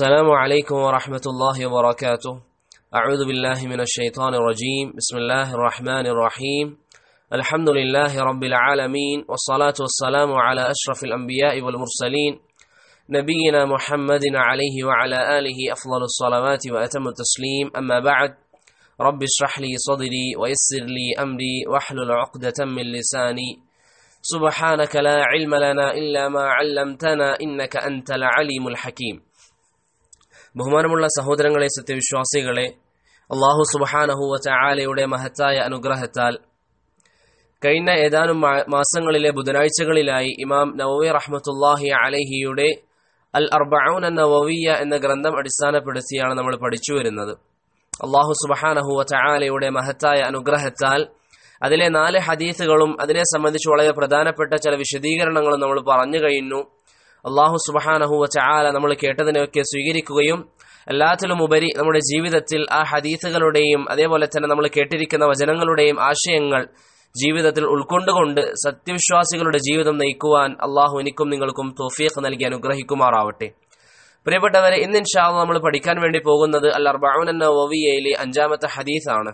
السلام عليكم ورحمة الله وبركاته أعوذ بالله من الشيطان الرجيم بسم الله الرحمن الرحيم الحمد لله رب العالمين والصلاة والسلام على أشرف الأنبياء والمرسلين نبينا محمد عليه وعلى آله أفضل الصلوات وأتم التسليم أما بعد رب اشرح لي صدري ويسر لي أمري واحلل عقدة من لساني سبحانك لا علم لنا إلا ما علمتنا إنك أنت العليم الحكيم ബഹുമാനമുള്ള സഹോദരങ്ങളെ സത്യവിശ്വാസികളെ അള്ളാഹു സുബഹാനഹുവച്ച ആലയുടെ മഹത്തായ അനുഗ്രഹത്താൽ കഴിഞ്ഞ ഏതാനും മാസങ്ങളിലെ ബുധനാഴ്ചകളിലായി ഇമാം നവവി റഹ്മത്തുല്ലാഹി അലഹിയുടെ അൽ അർബൌൻ എന്ന വവിയ എന്ന ഗ്രന്ഥം അടിസ്ഥാനപ്പെടുത്തിയാണ് നമ്മൾ പഠിച്ചു വരുന്നത് അള്ളാഹു സുബഹാനഹുവച്ച ആലയുടെ മഹത്തായ അനുഗ്രഹത്താൽ അതിലെ നാല് ഹദീസുകളും അതിനെ സംബന്ധിച്ച് വളരെ പ്രധാനപ്പെട്ട ചില വിശദീകരണങ്ങളും നമ്മൾ പറഞ്ഞു കഴിഞ്ഞു അള്ളാഹു സുബഹാനഹുവ ചാല നമ്മൾ കേട്ടതിനെയൊക്കെ സ്വീകരിക്കുകയും എല്ലാത്തിലും ഉപരി നമ്മുടെ ജീവിതത്തിൽ ആ ഹദീസുകളുടെയും അതേപോലെ തന്നെ നമ്മൾ കേട്ടിരിക്കുന്ന വചനങ്ങളുടെയും ആശയങ്ങൾ ജീവിതത്തിൽ ഉൾക്കൊണ്ടുകൊണ്ട് സത്യവിശ്വാസികളുടെ ജീവിതം നയിക്കുവാൻ അള്ളാഹു എനിക്കും നിങ്ങൾക്കും തോഫിയക്ക് നൽകി അനുഗ്രഹിക്കുമാറാവട്ടെ പ്രിയപ്പെട്ടവരെ ഇന്ന് ഇൻഷാ നമ്മൾ പഠിക്കാൻ വേണ്ടി പോകുന്നത് അൽ അർബാൻ എന്ന ഒവിയയിലെ അഞ്ചാമത്തെ ഹദീസാണ്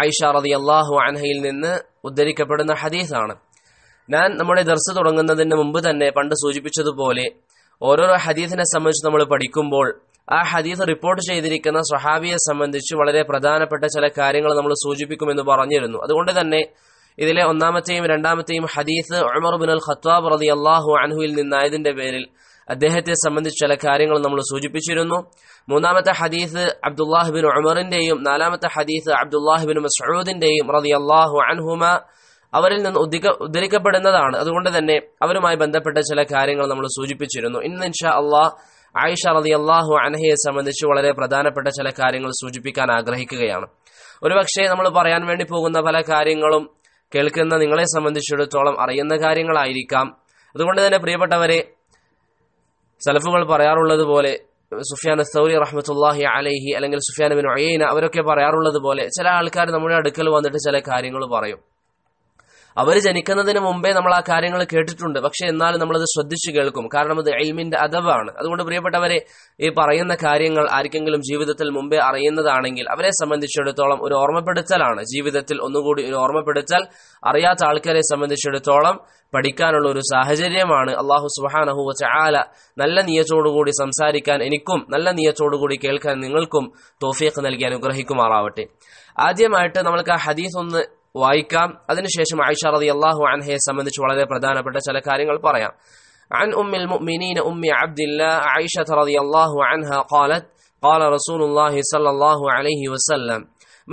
ആയിഷ റതി അള്ളാഹു അൻഹയിൽ നിന്ന് ഉദ്ധരിക്കപ്പെടുന്ന ഹദീസാണ് ഞാൻ നമ്മുടെ ദർസ് തുടങ്ങുന്നതിന് മുമ്പ് തന്നെ പണ്ട് സൂചിപ്പിച്ചതുപോലെ ഓരോരോ ഹദീഫിനെ സംബന്ധിച്ച് നമ്മൾ പഠിക്കുമ്പോൾ ആ ഹദീഫ് റിപ്പോർട്ട് ചെയ്തിരിക്കുന്ന സ്വഹാബിയെ സംബന്ധിച്ച് വളരെ പ്രധാനപ്പെട്ട ചില കാര്യങ്ങൾ നമ്മൾ സൂചിപ്പിക്കുമെന്ന് പറഞ്ഞിരുന്നു അതുകൊണ്ട് തന്നെ ഇതിലെ ഒന്നാമത്തെയും രണ്ടാമത്തെയും ഹദീസ് ഉമർ ബിൻ അൽ ഖത്താബ് റതി അള്ളാഹു അൻഹുവിൽ നിന്നായതിന്റെ പേരിൽ അദ്ദേഹത്തെ സംബന്ധിച്ച് ചില കാര്യങ്ങൾ നമ്മൾ സൂചിപ്പിച്ചിരുന്നു മൂന്നാമത്തെ ഹദീസ് അബ്ദുല്ലാഹിബിൻ ഉമറിന്റെയും നാലാമത്തെ ഹദീസ് അബ്ദുല്ലാഹിബിൻ മസൂദിന്റെയും റതി അള്ളാഹു അൻഹുമ അവരിൽ നിന്ന് ഉദിക ഉദ്ധരിക്കപ്പെടുന്നതാണ് അതുകൊണ്ട് തന്നെ അവരുമായി ബന്ധപ്പെട്ട ചില കാര്യങ്ങൾ നമ്മൾ സൂചിപ്പിച്ചിരുന്നു ഇന്ന് ഇൻഷാ അള്ളാഹ് ആയിഷ അലി അള്ളാഹു അനഹയെ സംബന്ധിച്ച് വളരെ പ്രധാനപ്പെട്ട ചില കാര്യങ്ങൾ സൂചിപ്പിക്കാൻ ആഗ്രഹിക്കുകയാണ് ഒരുപക്ഷെ നമ്മൾ പറയാൻ വേണ്ടി പോകുന്ന പല കാര്യങ്ങളും കേൾക്കുന്ന നിങ്ങളെ സംബന്ധിച്ചിടത്തോളം അറിയുന്ന കാര്യങ്ങളായിരിക്കാം അതുകൊണ്ട് തന്നെ പ്രിയപ്പെട്ടവരെ സലഫുകൾ പറയാറുള്ളത് പോലെ സുഫിയാൻ സൗരി റഹ്മത്തുല്ലാഹി അലൈഹി അല്ലെങ്കിൽ സുഫിയാൻ ബിൻ ഒയ്യന അവരൊക്കെ പറയാറുള്ളത് പോലെ ചില ആൾക്കാർ നമ്മുടെ അടുക്കൽ വന്നിട്ട് ചില കാര്യങ്ങൾ പറയും അവർ ജനിക്കുന്നതിന് മുമ്പേ നമ്മൾ ആ കാര്യങ്ങൾ കേട്ടിട്ടുണ്ട് പക്ഷെ എന്നാലും നമ്മളത് ശ്രദ്ധിച്ചു കേൾക്കും കാരണം അത് എയിമിന്റെ അഥവാണ് അതുകൊണ്ട് പ്രിയപ്പെട്ടവരെ ഈ പറയുന്ന കാര്യങ്ങൾ ആർക്കെങ്കിലും ജീവിതത്തിൽ മുമ്പേ അറിയുന്നതാണെങ്കിൽ അവരെ സംബന്ധിച്ചിടത്തോളം ഒരു ഓർമ്മപ്പെടുത്തലാണ് ജീവിതത്തിൽ ഒന്നുകൂടി ഒരു ഓർമ്മപ്പെടുത്തൽ അറിയാത്ത ആൾക്കാരെ സംബന്ധിച്ചിടത്തോളം പഠിക്കാനുള്ള ഒരു സാഹചര്യമാണ് അള്ളാഹു സുബാനഹുവ ചാല നല്ല നിയത്തോടുകൂടി സംസാരിക്കാൻ എനിക്കും നല്ല നിയത്തോടുകൂടി കേൾക്കാൻ നിങ്ങൾക്കും തോഫിയൊക്കെ നൽകി അനുഗ്രഹിക്കുമാറാവട്ടെ ആദ്യമായിട്ട് നമ്മൾക്ക് ആ ഹദീസ് ഒന്ന് വായിക്കാം അതിനുശേഷം ആയിഷ റളിയല്ലാഹു അൻഹയെ സംബന്ധിച്ച് വളരെ പ്രധാനപ്പെട്ട ചില കാര്യങ്ങൾ പറയാം عن أم المؤمنين أم عبد الله عائشة رضي الله عنها قالت قال رسول الله صلى الله عليه وسلم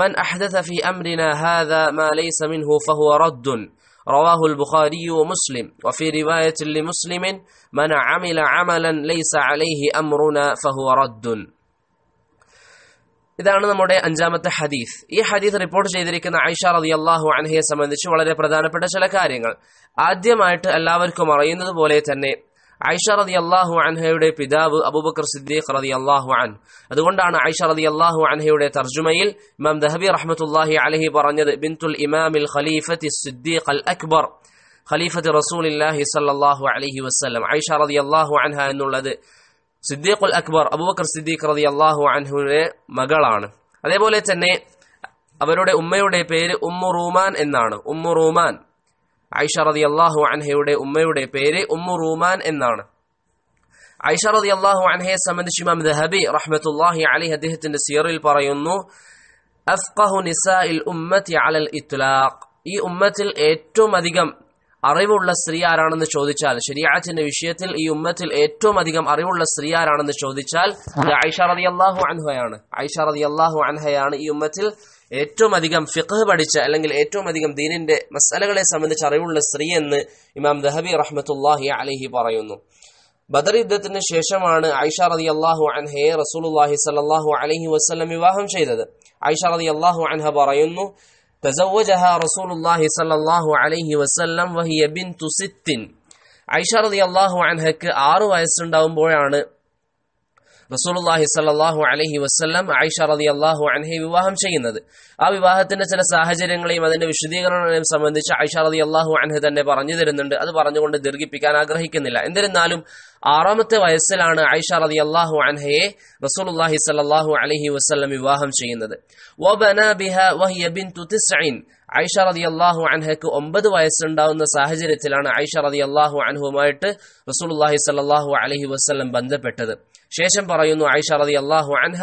من أحدث في أمرنا هذا ما ليس منه فهو رد رواه البخاري ومسلم وفي رواية لمسلم من عمل عملا ليس عليه أمرنا فهو رد ഇതാണ് നമ്മുടെ അഞ്ചാമത്തെ ഹദീസ് ഈ ഹദീസ് റിപ്പോർട്ട് ചെയ്തിരിക്കുന്ന ഐഷ റതി അള്ളാഹു അൻഹയെ സംബന്ധിച്ച് വളരെ പ്രധാനപ്പെട്ട ചില കാര്യങ്ങൾ ആദ്യമായിട്ട് എല്ലാവർക്കും അറിയുന്നത് പോലെ തന്നെ ഐഷ റതി അള്ളാഹു അൻഹയുടെ പിതാവ് അബൂബക്കർ സിദ്ദീഖ് റതി അള്ളാഹു അൻ അതുകൊണ്ടാണ് ഐഷ റതി അള്ളാഹു അൻഹയുടെ തർജുമയിൽ ഇമാം ദഹബി റഹ്മത്തുല്ലാഹി അലഹി പറഞ്ഞത് ബിൻതുൽ ഇമാമിൽ ഖലീഫത്തി സിദ്ദീഖ് അൽ അക്ബർ ഖലീഫത്ത് റസൂൽ ഇല്ലാഹി സല്ലാഹു അലഹി വസ്ലം ഐഷ റതി അള്ളാഹു അൻഹ എന്നുള്ളത് സിദ്ദീഖുൽ അക്ബർ അബൂബക്കർ സിദ്ദീഖ് റളിയല്ലാഹു അള്ളാഹു അൻഹുവിന്റെ മകളാണ് അതേപോലെ തന്നെ അവരുടെ ഉമ്മയുടെ പേര് ഉമ്മു റൂമാൻ എന്നാണ് ഉമ്മു റൂമാൻ ഐഷ റളിയല്ലാഹു അൻഹയുടെ ഉമ്മയുടെ പേര് ഉമ്മു റൂമാൻ എന്നാണ് ഐഷ റളിയല്ലാഹു അൻഹയെ സംബന്ധിച്ച് ഇമാം ദഹബി റഹ്മത്തുല്ലാഹി അലി അദ്ദേഹത്തിന്റെ സിയറിൽ പറയുന്നു അഫ്ഖഹു നിസ ഉമ്മത്തി അലൽ ഇത്ലാഖ് ഈ ഉമ്മത്തിൽ ഏറ്റവും അധികം അറിവുള്ള സ്ത്രീ ആരാണെന്ന് ചോദിച്ചാൽ ശരിയാത്തിന്റെ വിഷയത്തിൽ ഈ ഉമ്മത്തിൽ ഏറ്റവും അധികം അറിവുള്ള സ്ത്രീ ആരാണെന്ന് ചോദിച്ചാൽ ഐഷ റതി അള്ളാഹു അൻഹയാണ് ഐഷ റതി അള്ളാഹു അൻഹയാണ് ഈ ഉമ്മത്തിൽ ഏറ്റവും അധികം ഫിഖ് പഠിച്ച അല്ലെങ്കിൽ ഏറ്റവും അധികം ദീനിന്റെ മസലകളെ സംബന്ധിച്ച് അറിവുള്ള സ്ത്രീ എന്ന് ഇമാം ദഹബി റഹ്മത്തുല്ലാഹി അലഹി പറയുന്നു ബദർ യുദ്ധത്തിന് ശേഷമാണ് ഐഷ റതി അള്ളാഹു അൻഹയെ റസൂലുല്ലാഹി സലാഹു അലഹി വസ്ലം വിവാഹം ചെയ്തത് ഐഷ റതി അള്ളാഹു അൻഹ പറയുന്നു تزوجها رسول الله صلى الله عليه وسلم وهي بنت ست عائشة رضي الله عنها റളിയല്ലാഹു അൻഹക്ക് ആറു വയസ്സുണ്ടാവുമ്പോഴാണ് റസൂലുല്ലാഹി സല്ലാഹു അലഹി വസല്ലം ആയിഷ റതി അള്ളാഹു അൻഹെ വിവാഹം ചെയ്യുന്നത് ആ വിവാഹത്തിന്റെ ചില സാഹചര്യങ്ങളെയും അതിന്റെ വിശദീകരണങ്ങളെയും സംബന്ധിച്ച് ആയിഷ റതി അള്ളാഹു അൻഹെ തന്നെ പറഞ്ഞു തരുന്നുണ്ട് അത് പറഞ്ഞുകൊണ്ട് ദീർഘിപ്പിക്കാൻ ആഗ്രഹിക്കുന്നില്ല എന്നിരുന്നാലും ആറാമത്തെ വയസ്സിലാണ് ആയിഷ റതി അള്ളാഹു അൻഹയെ റസൂലുല്ലാഹി സല്ലാഹു അലഹി വസല്ലം വിവാഹം ചെയ്യുന്നത് ആയിഷ റതി അള്ളാഹു അൻഹയ്ക്ക് ഒമ്പത് വയസ്സുണ്ടാവുന്ന സാഹചര്യത്തിലാണ് ആയിഷ റതി അള്ളാഹു അൻഹുമായിട്ട് റസൂലുല്ലാഹി സല്ലാഹു അലഹി വസ്ലം ബന്ധപ്പെട്ടത് ശേഷം പറയുന്നു ഐഷ റതി അള്ളാഹു അൻഹ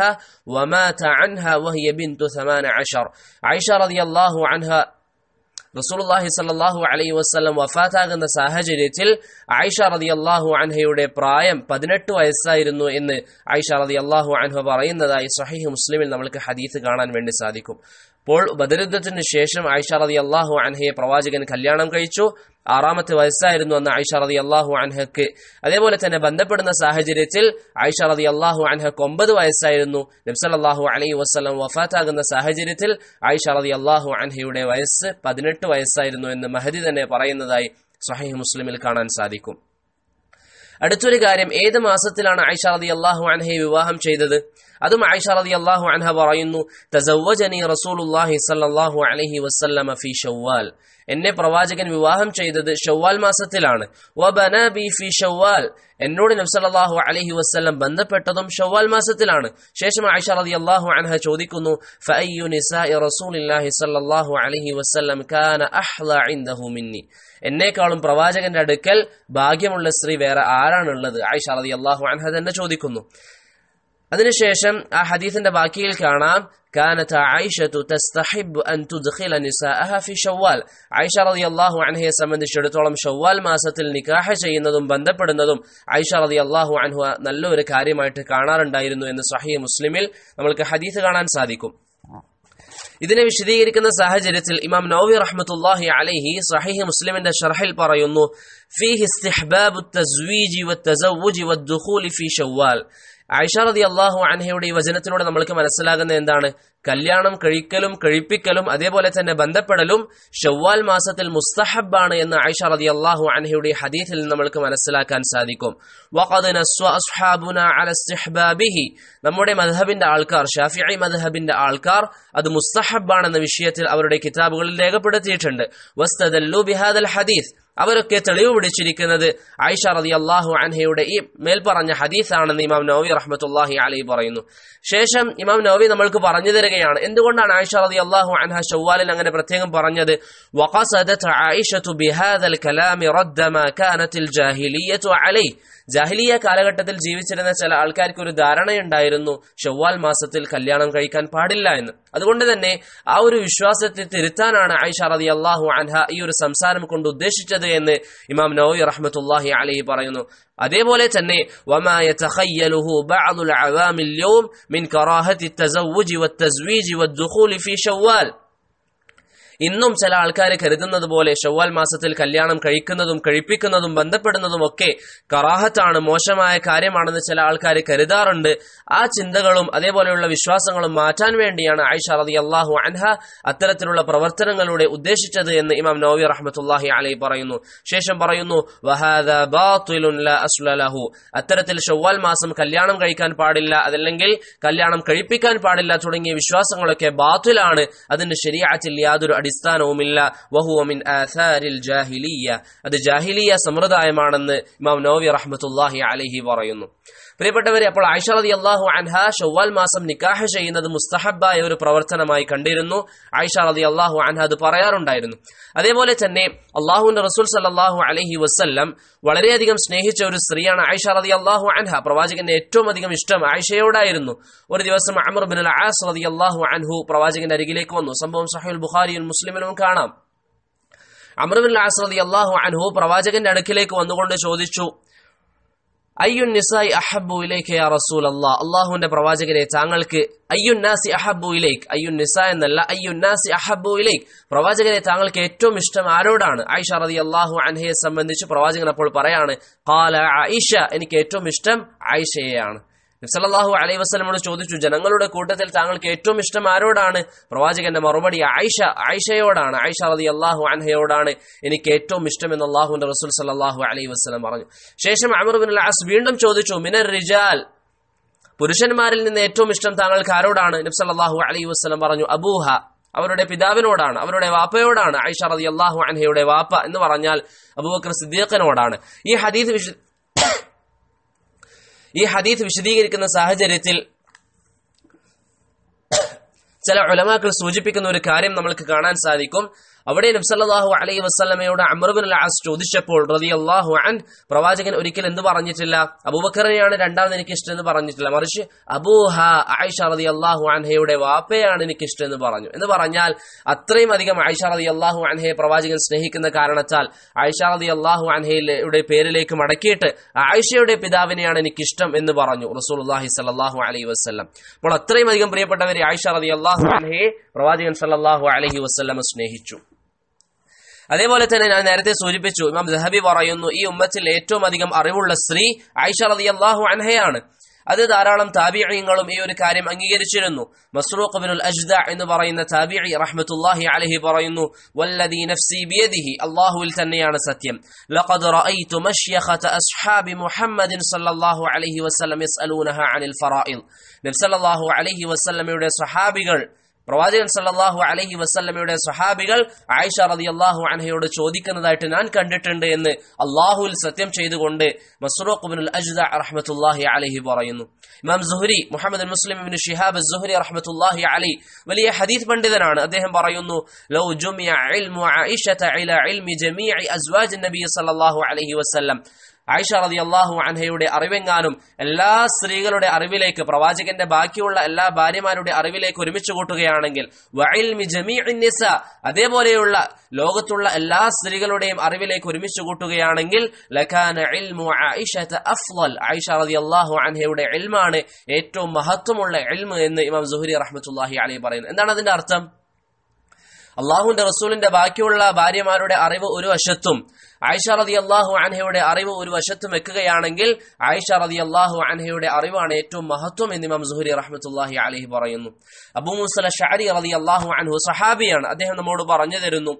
വമാത അൻഹ വഹിയ ബിന്തു സമാന അഷർ ഐഷ റതി അള്ളാഹു അൻഹ റസൂലുള്ളാഹി സല്ലാഹു അലൈ വസ്ലം വഫാത്താകുന്ന സാഹചര്യത്തിൽ ആയിഷ റതി അള്ളാഹു അൻഹയുടെ പ്രായം പതിനെട്ട് വയസ്സായിരുന്നു എന്ന് ആയിഷ റതി അള്ളാഹു അൻഹ പറയുന്നതായി സഹീഹ് മുസ്ലിമിൽ നമ്മൾക്ക് ഹദീസ് കാണാൻ വേണ്ടി സാധിക്കും അപ്പോൾ ബദരുദ്ധത്തിന് ശേഷം ആയിഷ റതി അള്ളാഹു അൻഹയെ പ്രവാചകൻ കല്യാണം കഴിച്ചു ആറാമത്തെ വയസ്സായിരുന്നു അന്ന് ആയിഷ റതി അള്ളാഹു അൻഹക്ക് അതേപോലെ തന്നെ ബന്ധപ്പെടുന്ന സാഹചര്യത്തിൽ ആയിഷ റതി അള്ളാഹു അൻഹക്ക് ഒമ്പത് വയസ്സായിരുന്നു നബ്സലാഹു അലൈഹി വസ്ലം വഫാത്താകുന്ന സാഹചര്യത്തിൽ ആയിഷ റതി അള്ളാഹു അൻഹയുടെ വയസ്സ് പതിനെട്ട് വയസ്സായിരുന്നു എന്ന് മഹദി തന്നെ പറയുന്നതായി സഹീഹ് മുസ്ലിമിൽ കാണാൻ സാധിക്കും അടുത്തൊരു കാര്യം ഏത് മാസത്തിലാണ് ആയിഷ റതി അള്ളാഹു അൻഹയെ വിവാഹം ചെയ്തത് അതും ആയിഷ റതി അള്ളാഹു അൻഹ പറയുന്നു തസവ്വജനി റസൂലുള്ളാഹി സല്ലാഹു അലൈഹി വസ്ല്ലമ ഫി ഷവ്വാൽ എന്നെ പ്രവാചകൻ വിവാഹം ചെയ്തത് ഷവ്വാൽ മാസത്തിലാണ് ബി ഫി ഷവ്വാൽ എന്നോട് നബി നബ്സല്ലാഹു അലൈഹി വസല്ലം ബന്ധപ്പെട്ടതും ഷവ്വാൽ മാസത്തിലാണ് ശേഷം ആയിഷ റതി അള്ളാഹു അൻഹ ചോദിക്കുന്നു നിസാഇ അലൈഹി വസല്ലം കാന അലഹി മിന്നി എന്നേക്കാളും പ്രവാചകന്റെ അടുക്കൽ ഭാഗ്യമുള്ള സ്ത്രീ വേറെ ആരാണുള്ളത് ആയിഷ റതി അള്ളാഹു അൻഹ തന്നെ ചോദിക്കുന്നു അതിനുശേഷം ആ ഹദീഫിന്റെ ബാക്കിയിൽ കാണാം كانت عائشة കാനത്ത് ആയിഷത്തു തസ്തഹിബ് അൻ തുദ്ഖില شوال ഫി ഷവ്വാൽ ആയിഷ റളിയല്ലാഹു അൻഹയെ സംബന്ധിച്ചിടത്തോളം ഷവ്വാൽ മാസത്തിൽ നിക്കാഹ ചെയ്യുന്നതും ബന്ധപ്പെടുന്നതും ആയിഷ റളിയല്ലാഹു അൻഹു നല്ലൊരു കാര്യമായിട്ട് കാണാറുണ്ടായിരുന്നു എന്ന് സഹീഹ് മുസ്ലിമിൽ നമ്മൾക്ക് ഹദീസ് കാണാൻ സാധിക്കും ഇതിനെ വിശദീകരിക്കുന്ന സാഹചര്യത്തിൽ ഇമാം നൌവി റഹ്മത്തുല്ലാഹി അലൈഹി സഹീഹ് മുസ്ലിമിന്റെ ഷർഹിൽ പറയുന്നു ഫീഹ് ഇസ്തിഹ്ബാബു തസ്വീജി വത്തസവ്വുജി വദ്ദുഖൂലി ഫീ ഷവ്വാൽ ആയിഷ അള്ളാഹു അൻഹയുടെ ഈ വചനത്തിലൂടെ നമ്മൾക്ക് മനസ്സിലാകുന്ന എന്താണ് കല്യാണം കഴിക്കലും കഴിപ്പിക്കലും അതേപോലെ തന്നെ ബന്ധപ്പെടലും ഷവ്വാൽ മാസത്തിൽ മുസ്തഹബാണ് എന്ന് ആയിഷ റതി അള്ളാഹു അൻഹയുടെ ഹദീഫിൽ നമ്മൾക്ക് മനസ്സിലാക്കാൻ സാധിക്കും നമ്മുടെ മദ്ഹബിന്റെ ആൾക്കാർ ഷാഫിഐ മദ്ഹബിന്റെ ആൾക്കാർ അത് മുസ്തഹബാണെന്ന വിഷയത്തിൽ അവരുടെ കിതാബുകളിൽ രേഖപ്പെടുത്തിയിട്ടുണ്ട് വസ്തദല്ലു ബിഹാദൽ ഹദീസ് അവരൊക്കെ തെളിവ് പിടിച്ചിരിക്കുന്നത് ആയിഷ റതി അള്ളാഹു അൻഹയുടെ ഈ മേൽപ്പറഞ്ഞ ഹദീസാണെന്ന് ഇമാം നോവി റഹ്മത്തുല്ലാഹി അലി പറയുന്നു ശേഷം ഇമാം നോവി നമ്മൾക്ക് പറഞ്ഞു തരിക പറയുകയാണ് എന്തുകൊണ്ടാണ് ആയിഷ റതി അള്ളാഹു അൻഹ ഷവ്വാലിൽ അങ്ങനെ പ്രത്യേകം പറഞ്ഞത് وقصدت عائشة ബിഹാദൽ കലാമി رد ما كانت الجاهلية عليه ജാഹിലിയ കാലഘട്ടത്തിൽ ജീവിച്ചിരുന്ന ചില ആൾക്കാർക്ക് ഒരു ധാരണയുണ്ടായിരുന്നു ഷവ്വാൽ മാസത്തിൽ കല്യാണം കഴിക്കാൻ പാടില്ല എന്ന് അതുകൊണ്ട് തന്നെ ആ ഒരു വിശ്വാസത്തെ തിരുത്താനാണ് ആയിഷ റതി അള്ളാഹു അൻഹ ഈ ഒരു സംസാരം കൊണ്ട് ഉദ്ദേശിച്ചത് എന്ന് ഇമാം നവോയ് റഹ്മത്തുല്ലാഹി അലഹി പറയുന്നു അതേപോലെ തന്നെ മിൻ കറാഹത്തി ഫീ ഷവ്വാൽ ഇന്നും ചില ആൾക്കാർ കരുതുന്നത് പോലെ ഷവ്വാൽ മാസത്തിൽ കല്യാണം കഴിക്കുന്നതും കഴിപ്പിക്കുന്നതും ബന്ധപ്പെടുന്നതും ഒക്കെ കറാഹത്താണ് മോശമായ കാര്യമാണെന്ന് ചില ആൾക്കാർ കരുതാറുണ്ട് ആ ചിന്തകളും അതേപോലെയുള്ള വിശ്വാസങ്ങളും മാറ്റാൻ വേണ്ടിയാണ് ആയിഷ റതി അള്ളാഹു അൻഹ അത്തരത്തിലുള്ള പ്രവർത്തനങ്ങളുടെ ഉദ്ദേശിച്ചത് എന്ന് ഇമാം നോവി റഹ്മത്തുല്ലാഹി അലൈ പറയുന്നു ശേഷം പറയുന്നു അത്തരത്തിൽ ഷവ്വാൽ മാസം കല്യാണം കഴിക്കാൻ പാടില്ല അതല്ലെങ്കിൽ കല്യാണം കഴിപ്പിക്കാൻ പാടില്ല തുടങ്ങിയ വിശ്വാസങ്ങളൊക്കെ ബാത്തുലാണ് അതിന് ശരിയാറ്റിൽ യാതൊരു അടിസ്ഥാനവുമില്ല വഹുവമിൻ ആസാരിൽ ജാഹിലിയ അത് ജാഹിലിയ സമ്പ്രദായമാണെന്ന് ഇമാം നോവി റഹ്മത്തുല്ലാഹി അലഹി പറയുന്നു പ്രിയപ്പെട്ടവരെ അപ്പോൾ ആയിഷ അള്ളാഹു അൻഹ ഷവ്വാൽ മാസം നിക്കാഹ് ചെയ്യുന്നത് മുസ്തഹബായ ഒരു പ്രവർത്തനമായി കണ്ടിരുന്നു ആയിഷ അള്ളാഹു അൻഹ അത് പറയാറുണ്ടായിരുന്നു അതേപോലെ തന്നെ അള്ളാഹുവിന്റെ റസൂൽ സല്ലാഹു അലഹി വസ്ല്ലം വളരെയധികം സ്നേഹിച്ച ഒരു സ്ത്രീയാണ് ആയിഷ അള്ളാഹു അൻഹ പ്രവാചകന്റെ ഏറ്റവും അധികം ഇഷ്ടം ആയിഷയോടായിരുന്നു ഒരു ദിവസം അമർ ബിൻ ആസ് അള്ളാഹു അൻഹു പ്രവാചകന്റെ അരികിലേക്ക് വന്നു സംഭവം സഹുൽ ബുഖാരിയും മുസ്ലിമിനും കാണാം അമർബിൻ ആസ് റതി അള്ളാഹു അൻഹു പ്രവാചകന്റെ അടുക്കിലേക്ക് വന്നുകൊണ്ട് ചോദിച്ചു അയ്യുൻ നിസായി അഹബു ഇലേക്ക് യാ റസൂൽ അള്ളാ അള്ളാഹുവിന്റെ പ്രവാചകരെ താങ്കൾക്ക് അയ്യു നാസി അഹബു ഇലേക്ക് അയ്യു നിസ എന്നല്ല അയ്യു നാസി അഹബു ഇലേക്ക് പ്രവാചകരെ താങ്കൾക്ക് ഏറ്റവും ഇഷ്ടം ആരോടാണ് ആയിഷ റതി അള്ളാഹു അൻഹയെ സംബന്ധിച്ച് പ്രവാചകൻ അപ്പോൾ പറയാണ് കാല ആയിഷ എനിക്ക് ഏറ്റവും ഇഷ്ടം ആയിഷയെയാണ് നബ്സലാഹു അലൈ വസ്ലമോട് ചോദിച്ചു ജനങ്ങളുടെ കൂട്ടത്തിൽ താങ്കൾക്ക് ഏറ്റവും ഇഷ്ടം ആരോടാണ് പ്രവാചകന്റെ മറുപടി ആയിഷ ആയിഷയോടാണ് ആയിഷ റതി അള്ളാഹു അൻഹയോടാണ് എനിക്ക് ഏറ്റവും ഇഷ്ടം എന്ന് അള്ളാഹുന്റെ റസൂൽ സലാഹു അലൈ വസ്ലം പറഞ്ഞു ശേഷം അമർബിൻ അലാസ് വീണ്ടും ചോദിച്ചു മിനർ റിജാൽ പുരുഷന്മാരിൽ നിന്ന് ഏറ്റവും ഇഷ്ടം താങ്കൾക്ക് ആരോടാണ് നബ്സല്ലാഹു അലൈ വസ്ലം പറഞ്ഞു അബൂഹ അവരുടെ പിതാവിനോടാണ് അവരുടെ വാപ്പയോടാണ് ഐഷ റതി അള്ളാഹു അൻഹയുടെ വാപ്പ എന്ന് പറഞ്ഞാൽ അബൂബക്കർ സിദ്ദീഖിനോടാണ് ഈ ഹദീസ് ഈ ഹദീത്ത് വിശദീകരിക്കുന്ന സാഹചര്യത്തിൽ ചില ഉലമാക്കൾ സൂചിപ്പിക്കുന്ന ഒരു കാര്യം നമ്മൾക്ക് കാണാൻ സാധിക്കും അവിടെ നബ്സല്ലാഹു അലൈഹി വസ്ലമയോട് അമർബിൻ അലാസ് ചോദിച്ചപ്പോൾ റതി അള്ളാഹു അൻ പ്രവാചകൻ ഒരിക്കൽ എന്ത് പറഞ്ഞിട്ടില്ല അബൂബക്കറിനെയാണ് രണ്ടാമത് എനിക്ക് ഇഷ്ടം എന്ന് പറഞ്ഞിട്ടില്ല മറിച്ച് അബൂഹ ആയിഷ റതി അള്ളാഹു അൻഹയുടെ വാപ്പയാണ് എനിക്ക് ഇഷ്ടം എന്ന് പറഞ്ഞു എന്ന് പറഞ്ഞാൽ അത്രയും അധികം ആയിഷ റതി അള്ളാഹു അൻഹയെ പ്രവാചകൻ സ്നേഹിക്കുന്ന കാരണത്താൽ ആയിഷ റതി അള്ളാഹു അൻഹയുടെ പേരിലേക്ക് മടക്കിയിട്ട് ആയിഷയുടെ പിതാവിനെയാണ് ഇഷ്ടം എന്ന് പറഞ്ഞു റസൂൽ അള്ളാഹി സല്ലാഹു അലൈഹി വസ്ലം അപ്പോൾ അത്രയും അധികം പ്രിയപ്പെട്ടവരെ ആയിഷ റതി അള്ളാഹു അൻഹയെ പ്രവാചകൻ സല്ലാഹു അലഹി വസ്ലം സ്നേഹിച്ചു അതേപോലെ തന്നെ ഞാൻ നേരത്തെ സൂചിപ്പിച്ചു ഇമാം ദഹബി പറയുന്നു ഈ ഉമ്മത്തിൽ ഏറ്റവും അധികം അറിവുള്ള സ്ത്രീ ആയിഷ റതി അള്ളാഹു അൻഹയാണ് അത് ധാരാളം താബിഅങ്ങളും ഈ ഒരു കാര്യം അംഗീകരിച്ചിരുന്നു മസ്റൂഖ് ബിനുൽ അജ്ദ എന്ന് പറയുന്ന താബിഇ റഹ്മത്തുള്ളാഹി അലൈഹി പറയുന്നു വല്ലദീ നഫ്സി ബിയദിഹി അല്ലാഹുവിൽ തന്നെയാണ് സത്യം ലഖദ് റഅയ്തു മശ്യഖത അസ്ഹാബി മുഹമ്മദിൻ സ്വല്ലല്ലാഹു അലൈഹി വസല്ലം യസ്അലൂനഹാ അനിൽ ഫറായിദ് നബി സ്വല്ലല്ലാഹു അലൈഹി വസല്ലമയുടെ സ്വഹാബികൾ പ്രവാചകൻ സല്ലാഹു അലഹി വസ്ലമയുടെ സഹാബികൾ ആയിഷ റതി അള്ളാഹു അനഹയോട് ചോദിക്കുന്നതായിട്ട് ഞാൻ കണ്ടിട്ടുണ്ട് എന്ന് അള്ളാഹുവിൽ സത്യം ചെയ്തുകൊണ്ട് മസ്റൂഖുബിനുൽ അജുദ അറഹമത്തുല്ലാഹി അലഹി പറയുന്നു ഇമാം ജുഹുരി മുഹമ്മദ് മുസ്ലിം ഷിഹാബ് ജുഹുരി അറമത്തുല്ലാഹി അലി വലിയ ഹദീസ് പണ്ഡിതനാണ് അദ്ദേഹം പറയുന്നു ലൗ ജുമിയ ഇൽമു ആയിഷത ഇല ഇൽമി ജമീഇ അസ്വാജ് നബി സല്ലല്ലാഹു അലൈഹി വസല്ലം ആയിഷ റതി അള്ളാഹു അൻഹയുടെ അറിവെങ്ങാനും എല്ലാ സ്ത്രീകളുടെ അറിവിലേക്ക് പ്രവാചകന്റെ ബാക്കിയുള്ള എല്ലാ ഭാര്യമാരുടെ അറിവിലേക്ക് ഒരുമിച്ച് കൂട്ടുകയാണെങ്കിൽ അതേപോലെയുള്ള ലോകത്തുള്ള എല്ലാ സ്ത്രീകളുടെയും അറിവിലേക്ക് ഒരുമിച്ച് കൂട്ടുകയാണെങ്കിൽ ആയിഷ അൻഹയുടെ എൽമാണ് ഏറ്റവും മഹത്വമുള്ള എൽമ് എന്ന് ഇമാം സുഹരി റഹ്മത്തുല്ലാഹി അലി പറയുന്നു എന്താണ് അതിന്റെ അർത്ഥം അള്ളാഹുവിന്റെ റസൂലിന്റെ ബാക്കിയുള്ള ഭാര്യമാരുടെ അറിവ് ഒരു വശത്തും ആയിഷ റതി അള്ളാഹു അൻഹയുടെ അറിവ് ഒരു വശത്ത് വെക്കുകയാണെങ്കിൽ ആയിഷ റതി അള്ളാഹു അൻഹയുടെ അറിവാണ് ഏറ്റവും മഹത്വം എന്ന് ഇമാം സുഹരി റഹ്മത്തുല്ലാഹി അലഹി പറയുന്നു അബൂ മുസല ഷാരി റതി അള്ളാഹു അൻഹു സഹാബിയാണ് അദ്ദേഹം നമ്മോട് പറഞ്ഞു തരുന്നു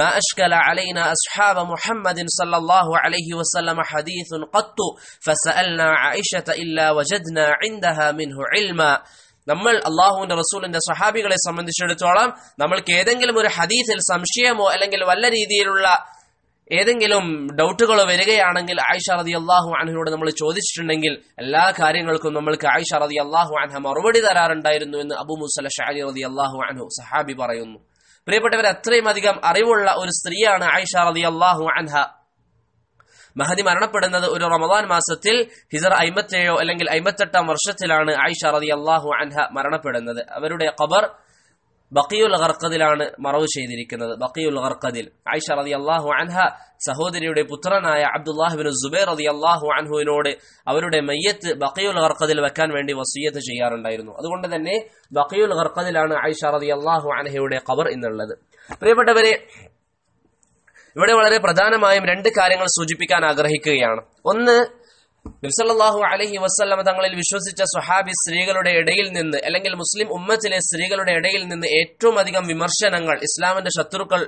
ما أشكل علينا أصحاب محمد صلى الله عليه وسلم حديث قط فسألنا عائشة إلا وجدنا عندها منه علما നമ്മൾ അള്ളാഹുവിന്റെ റസൂലിന്റെ സഹാബികളെ സംബന്ധിച്ചിടത്തോളം നമ്മൾക്ക് ഏതെങ്കിലും ഒരു ഹദീസിൽ സംശയമോ അല്ലെങ്കിൽ വല്ല രീതിയിലുള്ള ഏതെങ്കിലും ഡൗട്ടുകളോ വരികയാണെങ്കിൽ ആയിഷ റതി അള്ളാഹു അനഹിനോട് നമ്മൾ ചോദിച്ചിട്ടുണ്ടെങ്കിൽ എല്ലാ കാര്യങ്ങൾക്കും നമ്മൾക്ക് ആയിഷ റതി അള്ളാഹു അൻഹ മറുപടി തരാറുണ്ടായിരുന്നു എന്ന് അബു മുസല ഷാരി റതി അള്ളാഹു അൻഹു സഹാബി പറയുന്നു പ്രിയപ്പെട്ടവർ അത്രയും അധികം അറിവുള്ള ഒരു സ്ത്രീയാണ് ആയിഷ റതി അള്ളാഹു അൻഹ മഹദി മരണപ്പെടുന്നത് ഒരു റമദാൻ മാസത്തിൽ ഹിസർ അയ്മത്തേഴോ അല്ലെങ്കിൽ അയ്മത്തെട്ടാം വർഷത്തിലാണ് ആയിഷ റതി അള്ളാഹു അൻഹ മരണപ്പെടുന്നത് അവരുടെ ഖബർ ബക്കിയുൽ ഗർക്കദിലാണ് മറവ് ചെയ്തിരിക്കുന്നത് ബക്കിയുൽ ഗർക്കദിൽ ആയിഷ റതി അള്ളാഹു അൻഹ സഹോദരിയുടെ പുത്രനായ അബ്ദുല്ലാഹിബിൻ സുബൈർ റതി അള്ളാഹു അൻഹുവിനോട് അവരുടെ മയ്യത്ത് ബക്കിയുൽ ഗർക്കദിൽ വെക്കാൻ വേണ്ടി വസീയത്ത് ചെയ്യാറുണ്ടായിരുന്നു അതുകൊണ്ട് തന്നെ ബക്കിയുൽ ഗർക്കദിലാണ് ആയിഷ റതി അള്ളാഹു അൻഹയുടെ കബർ എന്നുള്ളത് പ്രിയപ്പെട്ടവരെ ഇവിടെ വളരെ പ്രധാനമായും രണ്ട് കാര്യങ്ങൾ സൂചിപ്പിക്കാൻ ആഗ്രഹിക്കുകയാണ് ഒന്ന് നബ്സല്ലാഹു അലഹി വസ്ല്ലം തങ്ങളിൽ വിശ്വസിച്ച സുഹാബി സ്ത്രീകളുടെ ഇടയിൽ നിന്ന് അല്ലെങ്കിൽ മുസ്ലിം ഉമ്മത്തിലെ സ്ത്രീകളുടെ ഇടയിൽ നിന്ന് ഏറ്റവും അധികം വിമർശനങ്ങൾ ഇസ്ലാമിന്റെ ശത്രുക്കൾ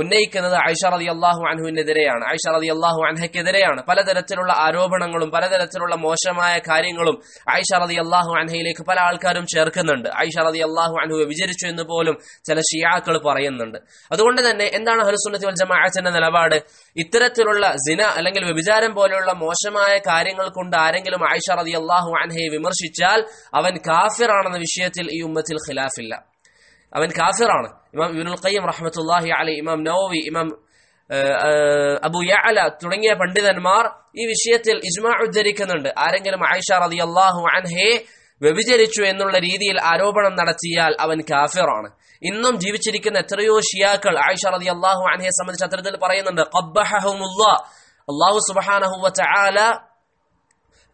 ഉന്നയിക്കുന്നത് ഐഷ റതി അള്ളാഹു അൻഹുവിനെതിരെയാണ് ഐഷ റതി അള്ളാഹു അൻഹയ്ക്കെതിരെയാണ് പലതരത്തിലുള്ള ആരോപണങ്ങളും പലതരത്തിലുള്ള മോശമായ കാര്യങ്ങളും ഐഷ റതി അള്ളാഹു അൻഹയിലേക്ക് പല ആൾക്കാരും ചേർക്കുന്നുണ്ട് ഐഷ റതി അള്ളാഹു അൻഹുവെ വിചരിച്ചു എന്ന് പോലും ചില ഷിയാക്കൾ പറയുന്നുണ്ട് അതുകൊണ്ട് തന്നെ എന്താണ് ഹലുസുന്നത്തി വൽ ജമാഅത്തിന്റെ നിലപാട് ഇത്തരത്തിലുള്ള ജിന അല്ലെങ്കിൽ വ്യഭിചാരം പോലെയുള്ള മോശമായ കാര്യങ്ങൾ കൊണ്ട് ആരെങ്കിലും ഐഷ റതി അള്ളാഹു അൻഹയെ വിമർശിച്ചാൽ അവൻ കാഫിറാണെന്ന വിഷയത്തിൽ ഈ ഉമ്മത്തിൽ ഖിലാഫില്ല അവൻ കാഫിറാണ് ഇമാം യുനുൽ ഖയ്യം റഹ്മത്തുല്ലാഹി അലി ഇമാം നവവി ഇമാം അബു യഅല തുടങ്ങിയ പണ്ഡിതന്മാർ ഈ വിഷയത്തിൽ ഇജ്മാ ഉദ്ധരിക്കുന്നുണ്ട് ആരെങ്കിലും ആയിഷ റതി അള്ളാഹു അൻഹേ വ്യഭിചരിച്ചു എന്നുള്ള രീതിയിൽ ആരോപണം നടത്തിയാൽ അവൻ കാഫിറാണ് ഇന്നും ജീവിച്ചിരിക്കുന്ന എത്രയോ ഷിയാക്കൾ ആയിഷ റതി അള്ളാഹു അൻഹയെ സംബന്ധിച്ച് അത്തരത്തിൽ പറയുന്നുണ്ട് അള്ളാഹു സുബാനഹു ചാല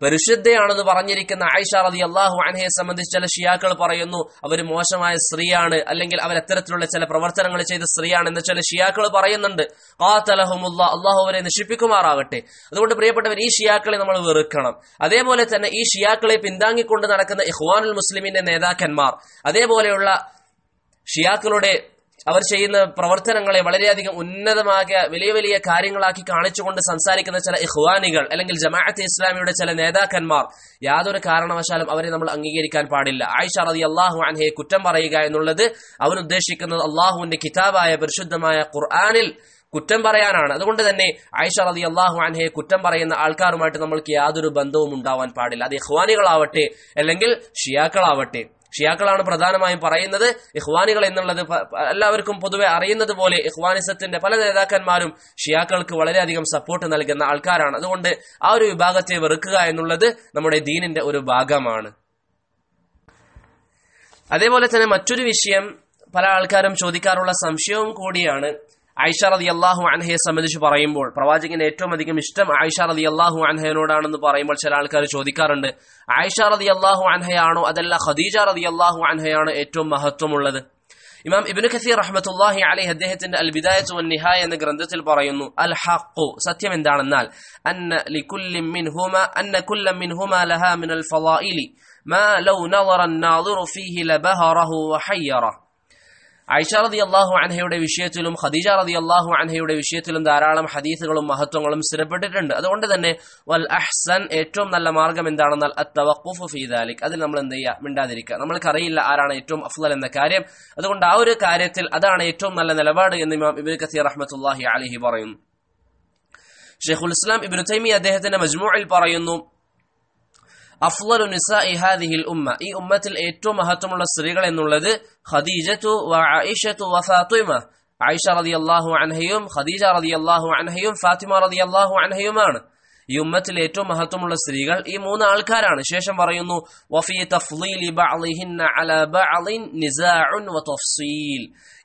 പരിശുദ്ധയാണെന്ന് പറഞ്ഞിരിക്കുന്ന ആയിഷ റതി അള്ളാഹു അൻഹയെ സംബന്ധിച്ച് ചില ഷിയാക്കൾ പറയുന്നു അവർ മോശമായ സ്ത്രീയാണ് അല്ലെങ്കിൽ അവർ അത്തരത്തിലുള്ള ചില പ്രവർത്തനങ്ങൾ ചെയ്ത സ്ത്രീയാണ് എന്ന് ചില ഷിയാക്കൾ പറയുന്നുണ്ട് ആ തലഹുമുള്ള അള്ളാഹു അവരെ നശിപ്പിക്കുമാറാവട്ടെ അതുകൊണ്ട് പ്രിയപ്പെട്ടവർ ഈ ഷിയാക്കളെ നമ്മൾ വെറുക്കണം അതേപോലെ തന്നെ ഈ ഷിയാക്കളെ പിന്താങ്ങിക്കൊണ്ട് നടക്കുന്ന ഇഹ്വാനുൽ മുസ്ലിമിന്റെ നേതാക്കന്മാർ അതേപോലെയുള്ള ഷിയാക്കളുടെ അവർ ചെയ്യുന്ന പ്രവർത്തനങ്ങളെ വളരെയധികം ഉന്നതമാകിയ വലിയ വലിയ കാര്യങ്ങളാക്കി കാണിച്ചുകൊണ്ട് സംസാരിക്കുന്ന ചില ഇഹ്വാനികൾ അല്ലെങ്കിൽ ജമാഅത്ത് ഇസ്ലാമിയുടെ ചില നേതാക്കന്മാർ യാതൊരു കാരണവശാലും അവരെ നമ്മൾ അംഗീകരിക്കാൻ പാടില്ല ആയിഷ റതി അള്ളാഹു അൻഹയെ കുറ്റം പറയുക എന്നുള്ളത് അവൻ ഉദ്ദേശിക്കുന്നത് അള്ളാഹുവിന്റെ കിതാബായ പരിശുദ്ധമായ ഖുർആാനിൽ കുറ്റം പറയാനാണ് അതുകൊണ്ട് തന്നെ ആയിഷ റതി അള്ളാഹു അൻഹയെ കുറ്റം പറയുന്ന ആൾക്കാരുമായിട്ട് നമ്മൾക്ക് യാതൊരു ബന്ധവും ഉണ്ടാവാൻ പാടില്ല അത് ഇഹ്വാനികളാവട്ടെ അല്ലെങ്കിൽ ഷിയാക്കളാവട്ടെ ഷിയാക്കളാണ് പ്രധാനമായും പറയുന്നത് ഇഹ്വാനികൾ എന്നുള്ളത് എല്ലാവർക്കും പൊതുവെ അറിയുന്നത് പോലെ ഇഹ്വാനിസത്തിന്റെ പല നേതാക്കന്മാരും ഷിയാക്കൾക്ക് വളരെയധികം സപ്പോർട്ട് നൽകുന്ന ആൾക്കാരാണ് അതുകൊണ്ട് ആ ഒരു വിഭാഗത്തെ വെറുക്കുക എന്നുള്ളത് നമ്മുടെ ദീനിന്റെ ഒരു ഭാഗമാണ് അതേപോലെ തന്നെ മറ്റൊരു വിഷയം പല ആൾക്കാരും ചോദിക്കാറുള്ള സംശയവും കൂടിയാണ് ആയിഷ റതി അള്ളാഹു അൻഹയെ സംബന്ധിച്ച് പറയുമ്പോൾ പ്രവാചകന് ഏറ്റവും അധികം ഇഷ്ടം ആയിഷ റതി അള്ളാഹു അൻഹയനോടാണെന്ന് പറയുമ്പോൾ ചില ആൾക്കാർ ചോദിക്കാറുണ്ട് ആയിഷ റതി അള്ളാഹു അൻഹയാണോ അതല്ല ഖദീജ റതി അള്ളാഹു അൻഹയാണ് ഏറ്റവും മഹത്വമുള്ളത് ഇമാം ഇബിന് ഖസീർ റഹ്മത്തുല്ലാഹി അലൈഹി അദ്ദേഹത്തിന്റെ അൽ ബിദായത്തു വൻ നിഹായ എന്ന ഗ്രന്ഥത്തിൽ പറയുന്നു അൽ ഹഖു സത്യം എന്താണെന്നാൽ അന്ന ലികുല്ലി മിൻഹുമ അന്ന കുല്ല മിൻഹുമ ലഹ മിനൽ ഫളായിലി മാ ലൗ നദറ الناظر ഫീഹി ലബഹറഹു വഹയ്യറഹു ഐഷ റതി അള്ളാഹു അൻഹയുടെ വിഷയത്തിലും ഖദീജ റതി അള്ളാഹു അൻഹയുടെ വിഷയത്തിലും ധാരാളം ഹദീസുകളും മഹത്വങ്ങളും സ്ഥിരപ്പെട്ടിട്ടുണ്ട് അതുകൊണ്ട് തന്നെ വൽ അഹ്സൻ ഏറ്റവും നല്ല മാർഗം എന്താണെന്നാൽ അത്തവഖുഫ് ഫീദാലിക് അതിൽ നമ്മൾ എന്ത് ചെയ്യുക മിണ്ടാതിരിക്കുക നമ്മൾക്കറിയില്ല ആരാണ് ഏറ്റവും അഫ്ലൽ എന്ന കാര്യം അതുകൊണ്ട് ആ ഒരു കാര്യത്തിൽ അതാണ് ഏറ്റവും നല്ല നിലപാട് എന്ന് ഇമാം ഇബ്നു കസീർ റഹ്മത്തുള്ളാഹി അലഹി പറയുന്നു ഷെയ്ഖുൽ ഇസ്ലാം ഇബിൻ തൈമി അദ്ദേഹത്തിന്റെ മജ്മൂയിൽ പറയുന്നു അഫ്ലു നിസ ഇഹാദിഹിൽ ഉമ്മ ഈ ഉമ്മത്തിൽ ഏറ്റവും മഹത്വമുള്ള സ്ത്രീകൾ എന്നുള്ളത് ഖദീജത്തു വ ആയിഷത്തു വ ഫാത്തിമ ആയിഷ റതി അള്ളാഹു അൻഹയും ഖദീജ റതി അള്ളാഹു അൻഹയും ഫാത്തിമ റതി അള്ളാഹു അൻഹയുമാണ് ഈ ഉമ്മത്തിൽ ഏറ്റവും മഹത്വമുള്ള സ്ത്രീകൾ ഈ മൂന്ന് ആൾക്കാരാണ് ശേഷം പറയുന്നു വഫി തഫ്ലീലി ബഅലിഹിന്ന അല ബഅലിൻ നിസാഉൻ വ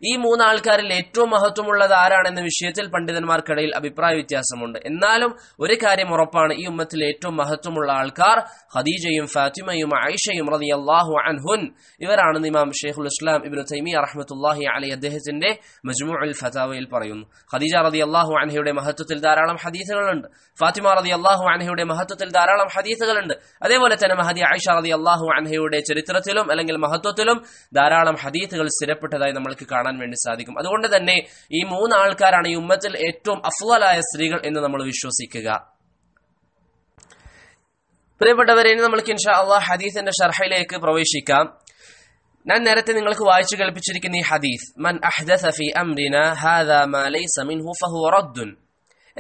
ഈ മൂന്നാൾക്കാരിൽ ഏറ്റവും മഹത്വമുള്ളത് ആരാണെന്ന വിഷയത്തിൽ പണ്ഡിതന്മാർക്കിടയിൽ അഭിപ്രായ വ്യത്യാസമുണ്ട് എന്നാലും ഒരു കാര്യം ഉറപ്പാണ് ഈ ഉമ്മത്തിൽ ഏറ്റവും മഹത്വമുള്ള ആൾക്കാർ ഖദീജയും ഫാത്തിമയും ആയിഷയും റതി അള്ളാഹു അൻഹുൻ ഇവരാണെന്ന് ഇമാം ഷെയ്ഖുൽ ഇസ്ലാം ഇബിൻ തൈമി അറഹമത്തുല്ലാഹി അലി അദ്ദേഹത്തിന്റെ മജ്മു അൽ ഫതാവയിൽ പറയുന്നു ഖദീജ റതി അള്ളാഹു അൻഹയുടെ മഹത്വത്തിൽ ധാരാളം ഹദീസുകളുണ്ട് ഫാത്തിമ റതി അള്ളാഹു അൻഹയുടെ മഹത്വത്തിൽ ധാരാളം ഹദീസുകളുണ്ട് അതേപോലെ തന്നെ മഹദി ആയിഷ റതി അള്ളാഹു അൻഹയുടെ ചരിത്രത്തിലും അല്ലെങ്കിൽ മഹത്വത്തിലും ധാരാളം ഹദീസുകൾ സ്ഥിരപ്പെട്ടതായി നമ്മൾക്ക് കാണാം കാണാൻ വേണ്ടി സാധിക്കും അതുകൊണ്ട് തന്നെ ഈ മൂന്ന് ആൾക്കാരാണ് ഈ ഉമ്മത്തിൽ ഏറ്റവും അഫ്വലായ സ്ത്രീകൾ എന്ന് നമ്മൾ വിശ്വസിക്കുക പ്രിയപ്പെട്ടവരെ ഇനി നമ്മൾക്ക് ഇൻഷാ അള്ളാഹ് ഹദീസിന്റെ ഷർഹയിലേക്ക് പ്രവേശിക്കാം ഞാൻ നേരത്തെ നിങ്ങൾക്ക് വായിച്ചു കേൾപ്പിച്ചിരിക്കുന്ന ഈ ഹദീസ് മൻ അഹ്ദസ ഫി അംരിന ഹാദാ മാ ലൈസ മിൻഹു ഫഹുവ റദ്ദുൻ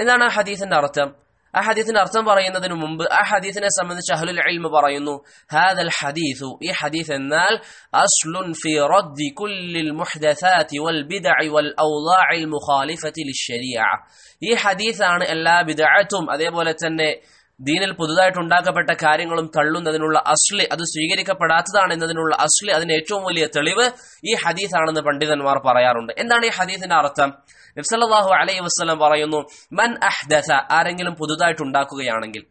എന്താണ് ഹദീസിന്റെ അർത്ഥം ആ ഹദീത്തിന്റെ അർത്ഥം പറയുന്നതിന് മുമ്പ് ആ ഹദീത്തിനെ സംബന്ധിച്ച് അഹ്ലുൽ ഇൽമ പറയുന്നു ഹാദൽ ഹദീസു ഈ ഹദീസ് എന്നാൽ അസ്ലുൻ ഫി റദ്ദി കുല്ലിൽ മുഹ്ദസാതി വൽ ബിദഇ വൽ ഔളാഇൽ മുഖാലിഫതി ലിശ്ശരീഅ ഈ ഹദീസാണ് എല്ലാ ബിദഅത്തും അതേപോലെ തന്നെ ദീനിൽ പുതുതായിട്ട് ഉണ്ടാക്കപ്പെട്ട കാര്യങ്ങളും തള്ളുന്നതിനുള്ള അശ്ലി അത് സ്വീകരിക്കപ്പെടാത്തതാണ് എന്നതിനുള്ള അശ്ലി അതിന് ഏറ്റവും വലിയ തെളിവ് ഈ ഹദീസാണെന്ന് പണ്ഡിതന്മാർ പറയാറുണ്ട് എന്താണ് ഈ ഹദീസിന്റെ അർത്ഥം നബ്സല്ലാഹു അലൈഹി വസ്ലം പറയുന്നു മൻ അഹ്ദസ ആരെങ്കിലും പുതുതായിട്ട് ഉണ്ടാക്കുകയാണെങ്കിൽ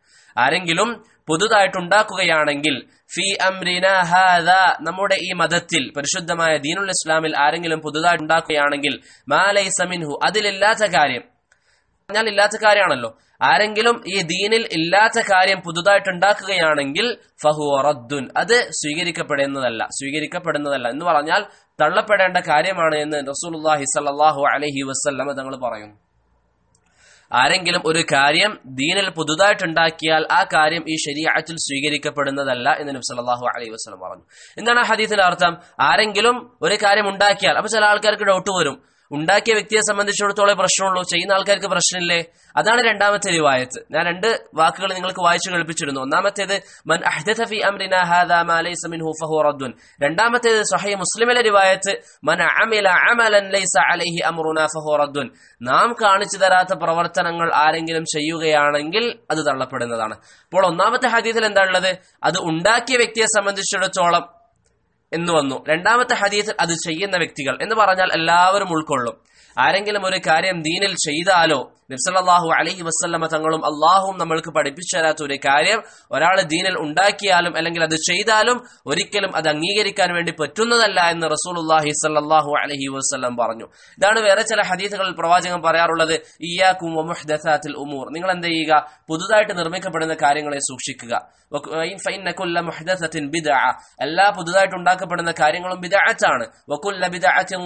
ആരെങ്കിലും പുതുതായിട്ട് ഉണ്ടാക്കുകയാണെങ്കിൽ ഫി അംരിന ഹാദ നമ്മുടെ ഈ മതത്തിൽ പരിശുദ്ധമായ ദീനുൽ ഇസ്ലാമിൽ ആരെങ്കിലും പുതുതായിട്ട് ഉണ്ടാക്കുകയാണെങ്കിൽ മാലൈ സമിൻഹു അതിലില്ലാത്ത കാര്യം പറഞ്ഞാൽ ഇല്ലാത്ത കാര്യമാണല്ലോ ആരെങ്കിലും ഈ ദീനിൽ ഇല്ലാത്ത കാര്യം പുതുതായിട്ട് ഉണ്ടാക്കുകയാണെങ്കിൽ ഫഹു റദ്ദുൻ അത് സ്വീകരിക്കപ്പെടുന്നതല്ല സ്വീകരിക്കപ്പെടുന്നതല്ല എന്ന് പറഞ്ഞാൽ തള്ളപ്പെടേണ്ട കാര്യമാണ് എന്ന് റസൂലുല്ലാഹി സല്ലാഹു അലഹി വസ്ല്ലാം തങ്ങൾ പറയുന്നു ആരെങ്കിലും ഒരു കാര്യം ദീനിൽ ഉണ്ടാക്കിയാൽ ആ കാര്യം ഈ ശരീരത്തിൽ സ്വീകരിക്കപ്പെടുന്നതല്ല എന്ന് നബി സല്ലാഹു അലൈഹി വസ്ലം പറഞ്ഞു എന്താണ് ഹദീസിന്റെ അർത്ഥം ആരെങ്കിലും ഒരു കാര്യം ഉണ്ടാക്കിയാൽ അപ്പൊ ചില ആൾക്കാർക്ക് ഡൗട്ട് വരും ഉണ്ടാക്കിയ വ്യക്തിയെ സംബന്ധിച്ചിടത്തോളം പ്രശ്നമുള്ളൂ ചെയ്യുന്ന ആൾക്കാർക്ക് പ്രശ്നമില്ലേ അതാണ് രണ്ടാമത്തെ റിവായത്ത് ഞാൻ രണ്ട് വാക്കുകൾ നിങ്ങൾക്ക് വായിച്ചു കേൾപ്പിച്ചിരുന്നു ഒന്നാമത്തേത് മൻ അഹ്ദഫി അംറിന ഹാദാ മാ ലൈസ മിൻഹു രണ്ടാമത്തേത് സഹീഹ് മുസ്ലിമിലെ റിവായത്ത് മൻ അമില അമലൻ ലൈസ അലൈഹി അംറുന നാം കാണിച്ചു തരാത്ത പ്രവർത്തനങ്ങൾ ആരെങ്കിലും ചെയ്യുകയാണെങ്കിൽ അത് തള്ളപ്പെടുന്നതാണ് അപ്പോൾ ഒന്നാമത്തെ ഹദീസിൽ എന്താണുള്ളത് അത് ഉണ്ടാക്കിയ വ്യക്തിയെ സംബന്ധിച്ചിടത്തോളം എന്ന് വന്നു രണ്ടാമത്തെ ഹദീസ് അത് ചെയ്യുന്ന വ്യക്തികൾ എന്ന് പറഞ്ഞാൽ എല്ലാവരും ഉൾക്കൊള്ളും ആരെങ്കിലും ഒരു കാര്യം ദീനിൽ ചെയ്താലോ നബ്സല്ലാഹു അലൈഹി വസ്ല്ലമ തങ്ങളും അള്ളാഹുവും നമ്മൾക്ക് പഠിപ്പിച്ചു തരാത്ത ഒരു കാര്യം ഒരാൾ ദീനൽ ഉണ്ടാക്കിയാലും അല്ലെങ്കിൽ അത് ചെയ്താലും ഒരിക്കലും അത് അംഗീകരിക്കാൻ വേണ്ടി പറ്റുന്നതല്ല എന്ന് റസൂൽ അള്ളാഹി സല്ലാഹു അലഹി വസ്ലം പറഞ്ഞു ഇതാണ് വേറെ ചില ഹദീസുകളിൽ പ്രവാചകൻ പറയാറുള്ളത് ഇയാക്കും ഉമൂർ നിങ്ങൾ എന്ത് ചെയ്യുക പുതുതായിട്ട് നിർമ്മിക്കപ്പെടുന്ന കാര്യങ്ങളെ സൂക്ഷിക്കുക എല്ലാ പുതുതായിട്ട് ഉണ്ടാക്കപ്പെടുന്ന കാര്യങ്ങളും ബിദാഅത്താണ് വക്കുല്ല ബിദാഅത്തും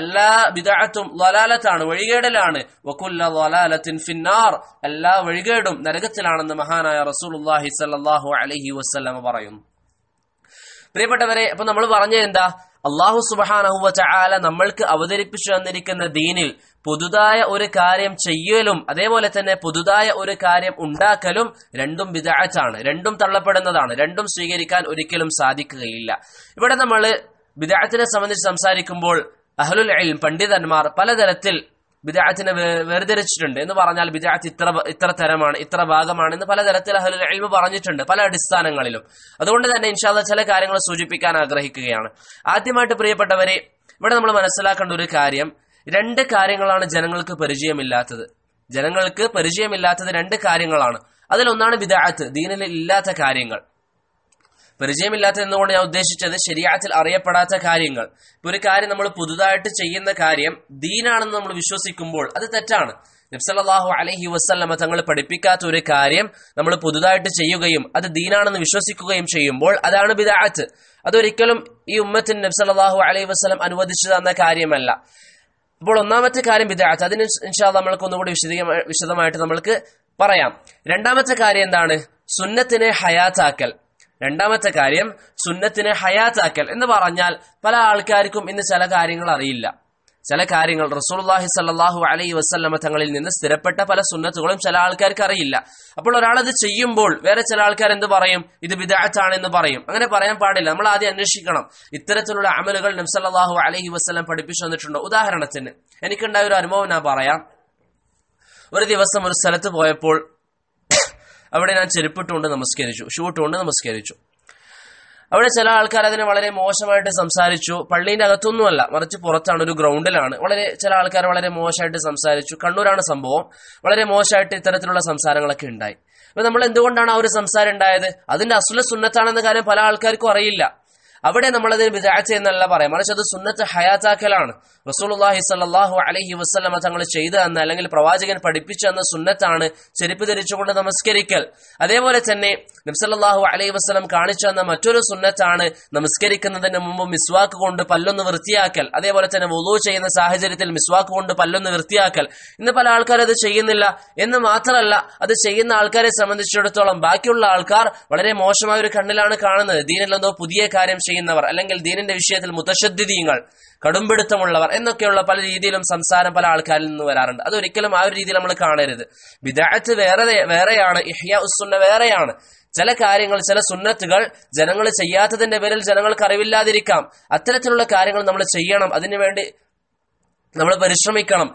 എല്ലാ ബിദാഅത്തും ലലാലത്താണ് വഴികേടലാണ് വക്കുല്ല ഫിന്നാർ എല്ലാ വഴികേടും നരകത്തിലാണെന്ന് മഹാനായ റസൂലുല്ലാഹി സല്ലാഹു അലഹി വസ്ലമ പറയുന്നു പ്രിയപ്പെട്ടവരെ അപ്പൊ നമ്മൾ പറഞ്ഞത് എന്താ അള്ളാഹു സുബാനഹുവ ചാല നമ്മൾക്ക് അവതരിപ്പിച്ചു തന്നിരിക്കുന്ന ദീനിൽ പുതുതായ ഒരു കാര്യം ചെയ്യലും അതേപോലെ തന്നെ പുതുതായ ഒരു കാര്യം ഉണ്ടാക്കലും രണ്ടും വിദാറ്റാണ് രണ്ടും തള്ളപ്പെടുന്നതാണ് രണ്ടും സ്വീകരിക്കാൻ ഒരിക്കലും സാധിക്കുകയില്ല ഇവിടെ നമ്മൾ വിദാഴത്തിനെ സംബന്ധിച്ച് സംസാരിക്കുമ്പോൾ അഹ്ലുൽ എൽ പണ്ഡിതന്മാർ പലതരത്തിൽ ബിദാഅത്തിനെ വേർതിരിച്ചിട്ടുണ്ട് എന്ന് പറഞ്ഞാൽ ബിദാഅത്ത് ഇത്ര ഇത്ര തരമാണ് ഇത്ര ഭാഗമാണ് എന്ന് പലതരത്തിൽ അഹ്ലുൽ ഇൽമ പറഞ്ഞിട്ടുണ്ട് പല അടിസ്ഥാനങ്ങളിലും അതുകൊണ്ട് തന്നെ ഇൻഷാല്ല ചില കാര്യങ്ങൾ സൂചിപ്പിക്കാൻ ആഗ്രഹിക്കുകയാണ് ആദ്യമായിട്ട് പ്രിയപ്പെട്ടവരെ ഇവിടെ നമ്മൾ മനസ്സിലാക്കേണ്ട ഒരു കാര്യം രണ്ട് കാര്യങ്ങളാണ് ജനങ്ങൾക്ക് പരിചയമില്ലാത്തത് ജനങ്ങൾക്ക് പരിചയമില്ലാത്തത് രണ്ട് കാര്യങ്ങളാണ് അതിലൊന്നാണ് ബിദാഅത്ത് ദീനിൽ ഇല്ലാത്ത കാര്യങ്ങൾ പരിചയമില്ലാത്ത എന്നുകൊണ്ട് ഞാൻ ഉദ്ദേശിച്ചത് ശരിയാത്തിൽ അറിയപ്പെടാത്ത കാര്യങ്ങൾ ഇപ്പൊ ഒരു കാര്യം നമ്മൾ പുതുതായിട്ട് ചെയ്യുന്ന കാര്യം ദീനാണെന്ന് നമ്മൾ വിശ്വസിക്കുമ്പോൾ അത് തെറ്റാണ് നബ്സലാഹു അലഹി വസ്ല്ലമ തങ്ങൾ പഠിപ്പിക്കാത്ത ഒരു കാര്യം നമ്മൾ പുതുതായിട്ട് ചെയ്യുകയും അത് ദീനാണെന്ന് വിശ്വസിക്കുകയും ചെയ്യുമ്പോൾ അതാണ് ബിദാഅത്ത് അതൊരിക്കലും ഈ ഉമ്മത്തിന് നബ്സലാഹു അലൈഹി വസ്ലം അനുവദിച്ചു തന്ന കാര്യമല്ല അപ്പോൾ ഒന്നാമത്തെ കാര്യം ബിദാഅത്ത് അതിന് ഇൻഷാ നമ്മൾക്ക് ഒന്നുകൂടി വിശദമായിട്ട് നമ്മൾക്ക് പറയാം രണ്ടാമത്തെ കാര്യം എന്താണ് സുന്നത്തിനെ ഹയാത്താക്കൽ രണ്ടാമത്തെ കാര്യം സുന്നത്തിനെ ഹയാത്താക്കൽ എന്ന് പറഞ്ഞാൽ പല ആൾക്കാർക്കും ഇന്ന് ചില കാര്യങ്ങൾ അറിയില്ല ചില കാര്യങ്ങൾ റസൂൽഹി സല്ലാഹു അലൈ വസ്ല്ലമ തങ്ങളിൽ നിന്ന് സ്ഥിരപ്പെട്ട പല സുന്നത്തുകളും ചില ആൾക്കാർക്ക് അറിയില്ല അപ്പോൾ ഒരാൾ അത് ചെയ്യുമ്പോൾ വേറെ ചില ആൾക്കാർ എന്ത് പറയും ഇത് വിദാഴത്താണ് എന്ന് പറയും അങ്ങനെ പറയാൻ പാടില്ല നമ്മൾ ആദ്യം അന്വേഷിക്കണം ഇത്തരത്തിലുള്ള അമലുകൾ നംസല്ലാഹു അലൈഹി വസ്ലം പഠിപ്പിച്ചു വന്നിട്ടുണ്ടോ ഉദാഹരണത്തിന് എനിക്കുണ്ടായ ഒരു അനുഭവം ഞാൻ പറയാം ഒരു ദിവസം ഒരു സ്ഥലത്ത് പോയപ്പോൾ അവിടെ ഞാൻ ചെരുപ്പിട്ടുകൊണ്ട് നമസ്കരിച്ചു ഷൂട്ടുകൊണ്ട് നമസ്കരിച്ചു അവിടെ ചില ആൾക്കാർ അതിനെ വളരെ മോശമായിട്ട് സംസാരിച്ചു പള്ളീന്റെ അകത്തൊന്നുമല്ല മറിച്ച് പുറത്താണ് ഒരു ഗ്രൗണ്ടിലാണ് വളരെ ചില ആൾക്കാർ വളരെ മോശമായിട്ട് സംസാരിച്ചു കണ്ണൂരാണ് സംഭവം വളരെ മോശമായിട്ട് ഇത്തരത്തിലുള്ള സംസാരങ്ങളൊക്കെ ഉണ്ടായി അപ്പൊ നമ്മൾ എന്തുകൊണ്ടാണ് ആ ഒരു സംസാരം ഉണ്ടായത് അതിന്റെ അസുല സുന്നത്താണെന്ന കാര്യം പല ആൾക്കാർക്കും അറിയില്ല അവിടെ നമ്മൾ നമ്മളത് ബിദാത്ത് എന്നല്ല പറയാം മറിച്ച് അത് സുന്നത്ത് ഹയാത്താക്കലാണ് റസൂലുല്ലാഹി സല്ലാഹു അലഹി വസ്ലമ തങ്ങൾ ചെയ്തു എന്ന അല്ലെങ്കിൽ പ്രവാചകൻ പഠിപ്പിച്ചു എന്ന സുന്നത്താണ് ചെരുപ്പ് ധരിച്ചുകൊണ്ട് നമസ്കരിക്കൽ അതേപോലെ തന്നെ നബ്സല്ലാഹു അലൈഹി വസ്ലം കാണിച്ചു എന്ന മറ്റൊരു സുന്നത്താണ് നമസ്കരിക്കുന്നതിന് മുമ്പ് മിസ്വാക്ക് കൊണ്ട് പല്ലൊന്ന് വൃത്തിയാക്കൽ അതേപോലെ തന്നെ വുളു ചെയ്യുന്ന സാഹചര്യത്തിൽ മിസ്വാക്ക് കൊണ്ട് പല്ലൊന്ന് വൃത്തിയാക്കൽ ഇന്ന് പല ആൾക്കാരും അത് ചെയ്യുന്നില്ല എന്ന് മാത്രമല്ല അത് ചെയ്യുന്ന ആൾക്കാരെ സംബന്ധിച്ചിടത്തോളം ബാക്കിയുള്ള ആൾക്കാർ വളരെ മോശമായ ഒരു കണ്ണിലാണ് കാണുന്നത് ദീനിലെന്തോ പുതിയ കാര്യം ചെയ്യുന്നവർ അല്ലെങ്കിൽ ദീനിന്റെ വിഷയത്തിൽ മുതശദ്ധിതീയങ്ങൾ കടുംപിടുത്തമുള്ളവർ എന്നൊക്കെയുള്ള പല രീതിയിലും സംസാരം പല ആൾക്കാരിൽ നിന്ന് വരാറുണ്ട് അതൊരിക്കലും ആ ഒരു രീതിയിൽ നമ്മൾ കാണരുത് വിദാഴത്ത് വേറെ വേറെയാണ് ഇഹ്യ ഉസ്സുന്ന വേറെയാണ് ചില കാര്യങ്ങൾ ചില സുന്നത്തുകൾ ജനങ്ങൾ ചെയ്യാത്തതിന്റെ പേരിൽ ജനങ്ങൾക്ക് അറിവില്ലാതിരിക്കാം അത്തരത്തിലുള്ള കാര്യങ്ങൾ നമ്മൾ ചെയ്യണം അതിനുവേണ്ടി നമ്മൾ പരിശ്രമിക്കണം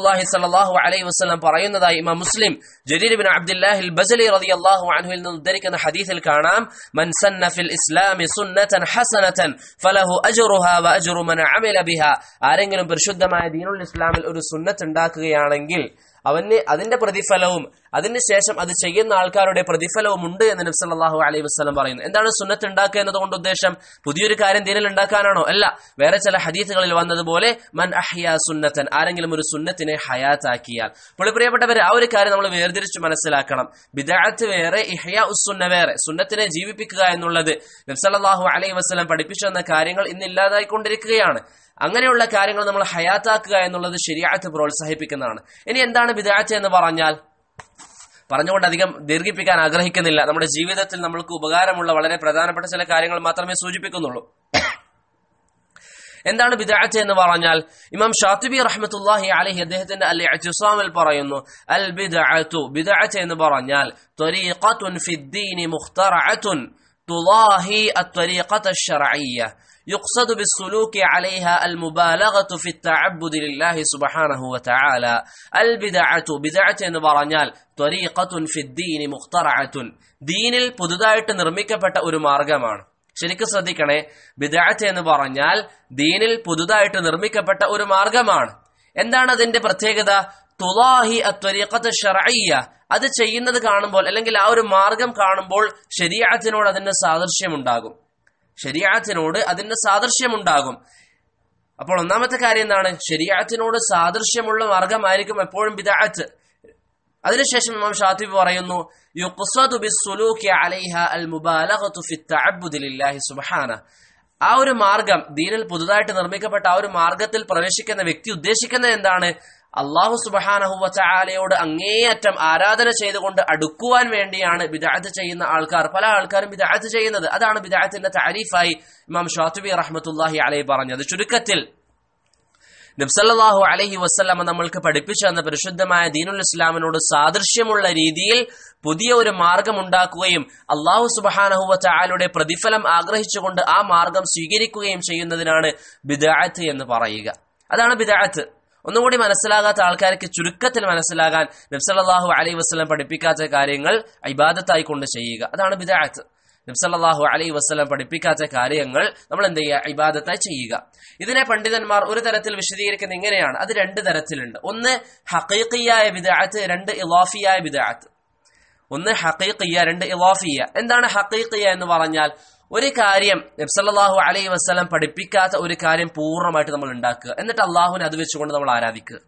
അള്ളാഹി സാഹു അലൈഹി വസ്ലം പറയുന്നതായി ഇമാം മുസ്ലിം ജരീർബിൻ അബ്ദുല്ലാഹിൽ ബസലി റതി അള്ളാഹു അൻഹുവിൽ നിന്ന് ഉദ്ധരിക്കുന്ന ഹദീസിൽ കാണാം മൻ സന്നഫിൽ ഇസ്ലാമി സുന്നതൻ ഹസനതൻ ഫലഹു അജറുഹ വ അജറു മൻ അമില ബിഹ ആരെങ്കിലും പരിശുദ്ധമായ ദീനുൽ ഇസ്ലാമിൽ ഒരു സുന്നത്ത് ഉണ്ടാക്കുകയാണെങ്കിൽ അവന് അതിന്റെ പ്രതിഫലവും അതിനുശേഷം അത് ചെയ്യുന്ന ആൾക്കാരുടെ പ്രതിഫലവും ഉണ്ട് എന്ന് നബ്സല്ലാഹു അലൈഹി വസ്ലം പറയുന്നു എന്താണ് സുന്നത്ത് ഉണ്ടാക്കുക എന്നതുകൊണ്ട് ഉദ്ദേശം പുതിയൊരു കാര്യം ദീനിൽ ഉണ്ടാക്കാനാണോ അല്ല വേറെ ചില ഹദീസുകളിൽ വന്നതുപോലെ മൻ അഹ്യാ സുന്നത്തൻ ആരെങ്കിലും ഒരു സുന്നത്തിനെ ഹയാത്താക്കിയാൽ അപ്പോൾ പ്രിയപ്പെട്ടവർ ആ ഒരു കാര്യം നമ്മൾ വേർതിരിച്ച് മനസ്സിലാക്കണം ബിദാഅത്ത് വേറെ ഇഹ്യാ ഉസ്സുന്ന വേറെ സുന്നത്തിനെ ജീവിപ്പിക്കുക എന്നുള്ളത് നബ്സല്ലാഹു അലൈഹി വസ്ലം പഠിപ്പിച്ചു എന്ന കാര്യങ്ങൾ ഇന്ന് ഇല്ലാതായിക്കൊണ്ടിരിക്കുകയാണ് അങ്ങനെയുള്ള കാര്യങ്ങൾ നമ്മൾ ഹയാത്താക്കുക എന്നുള്ളത് ശരിയാത്ത് പ്രോത്സാഹിപ്പിക്കുന്നതാണ് ഇനി എന്താണ് ബിദാഅത്ത് എന്ന് പറഞ്ഞാൽ പറഞ്ഞുകൊണ്ട് അധികം ദീർഘിപ്പിക്കാൻ ആഗ്രഹിക്കുന്നില്ല നമ്മുടെ ജീവിതത്തിൽ നമ്മൾക്ക് ഉപകാരമുള്ള വളരെ പ്രധാനപ്പെട്ട ചില കാര്യങ്ങൾ മാത്രമേ സൂചിപ്പിക്കുന്നുള്ളൂ എന്താണ് ബിദാഅത്ത് എന്ന് പറഞ്ഞാൽ ഇമാം ഷാത്തിബി റഹ്മത്തുല്ലാഹി അലഹി അദ്ദേഹത്തിന്റെ അല്ലെ അച്ചുസാമിൽ പറയുന്നു അൽ ബിദഅത്തു ബിദഅത്ത് എന്ന് പറഞ്ഞാൽ ത്വരീഖത്തുൻ ഫിദ്ദീനി മുഖ്തറഅത്തുൻ തുലാഹി അത്വരീഖത്ത് ശർഈയ്യ يقصد بالسلوك عليها അൽ في التعبد لله سبحانه وتعالى വതആല അൽ برنال ബിദഅത്ത് في الدين ത്വരീഖത്തുൻ دين മുഖ്തറഅത്തുൻ ദീനിൽ പുതുതായിട്ട് നിർമ്മിക്കപ്പെട്ട ഒരു മാർഗമാണ് ശരിക്കും ശ്രദ്ധിക്കണേ ബിദഅത്ത് എന്ന് പറഞ്ഞാൽ ദീനിൽ പുതുതായിട്ട് നിർമ്മിക്കപ്പെട്ട ഒരു മാർഗമാണ് എന്താണ് അതിന്റെ പ്രത്യേകത തുലാഹി അത്വരീഖത്ത് ഷറയ്യ അത് ചെയ്യുന്നത് കാണുമ്പോൾ അല്ലെങ്കിൽ ആ ഒരു മാർഗം കാണുമ്പോൾ അതിന് അതിന്റെ സാദൃശ്യമുണ്ടാകും ശരീരത്തിനോട് അതിന്റെ സാദൃശ്യമുണ്ടാകും അപ്പോൾ ഒന്നാമത്തെ കാര്യം എന്താണ് ശരീരത്തിനോട് സാദൃശ്യമുള്ള മാർഗമായിരിക്കും എപ്പോഴും ബിദാഅത്ത് അതിനുശേഷം ഇമാം ഷാത്തിബ് പറയുന്നു ആ ഒരു മാർഗം ദീനിൽ പുതുതായിട്ട് നിർമ്മിക്കപ്പെട്ട ആ ഒരു മാർഗത്തിൽ പ്രവേശിക്കുന്ന വ്യക്തി ഉദ്ദേശിക്കുന്നത് എന്താണ് അള്ളാഹു സുബഹാനഹുവലയോട് അങ്ങേയറ്റം ആരാധന ചെയ്തുകൊണ്ട് അടുക്കുവാൻ വേണ്ടിയാണ് വിദാഹത്ത് ചെയ്യുന്ന ആൾക്കാർ പല ആൾക്കാരും വിദാഹത്ത് ചെയ്യുന്നത് അതാണ് വിദാഹത്തിന്റെ താരീഫായി ഇമാം ഷാത്തുബി റഹ്മത്തുല്ലാഹി അലൈ പറഞ്ഞത് ചുരുക്കത്തിൽ നബ്സല്ലാഹു അലഹി വസ്ലമ നമ്മൾക്ക് പഠിപ്പിച്ചു തന്ന പരിശുദ്ധമായ ദീനുൽ ഇസ്ലാമിനോട് സാദൃശ്യമുള്ള രീതിയിൽ പുതിയ ഒരു ഉണ്ടാക്കുകയും അള്ളാഹു സുബഹാനഹുവ ചായാലയുടെ പ്രതിഫലം ആഗ്രഹിച്ചുകൊണ്ട് ആ മാർഗം സ്വീകരിക്കുകയും ചെയ്യുന്നതിനാണ് ബിദാത്ത് എന്ന് പറയുക അതാണ് ബിദാത്ത് ഒന്നുകൂടി മനസ്സിലാകാത്ത ആൾക്കാർക്ക് ചുരുക്കത്തിൽ മനസ്സിലാകാൻ നബ്സല്ലാഹു അലൈ വസ്ലം പഠിപ്പിക്കാത്ത കാര്യങ്ങൾ ഇബാദത്തായി കൊണ്ട് ചെയ്യുക അതാണ് ബിദാഅത്ത് നബ്സല്ലാഹു അലൈ വസ്ലം പഠിപ്പിക്കാത്ത കാര്യങ്ങൾ നമ്മൾ എന്ത് ചെയ്യുക ഇബാദത്തായി ചെയ്യുക ഇതിനെ പണ്ഡിതന്മാർ ഒരു തരത്തിൽ വിശദീകരിക്കുന്ന ഇങ്ങനെയാണ് അത് രണ്ട് തരത്തിലുണ്ട് ഒന്ന് ഹക്കീഖിയായ ബിദാഅത്ത് രണ്ട് ഇലാഫിയായ ബിദാഅത്ത് ഒന്ന് ഹക്കീഖിയ രണ്ട് ഇലാഫിയ എന്താണ് ഹക്കീഖിയ എന്ന് പറഞ്ഞാൽ ഒരു കാര്യം നബ്സല്ലാഹു അലൈ വസ്ലം പഠിപ്പിക്കാത്ത ഒരു കാര്യം പൂർണ്ണമായിട്ട് നമ്മൾ ഉണ്ടാക്കുക എന്നിട്ട് അള്ളാഹുവിനെ അത് വെച്ചുകൊണ്ട് നമ്മൾ ആരാധിക്കുക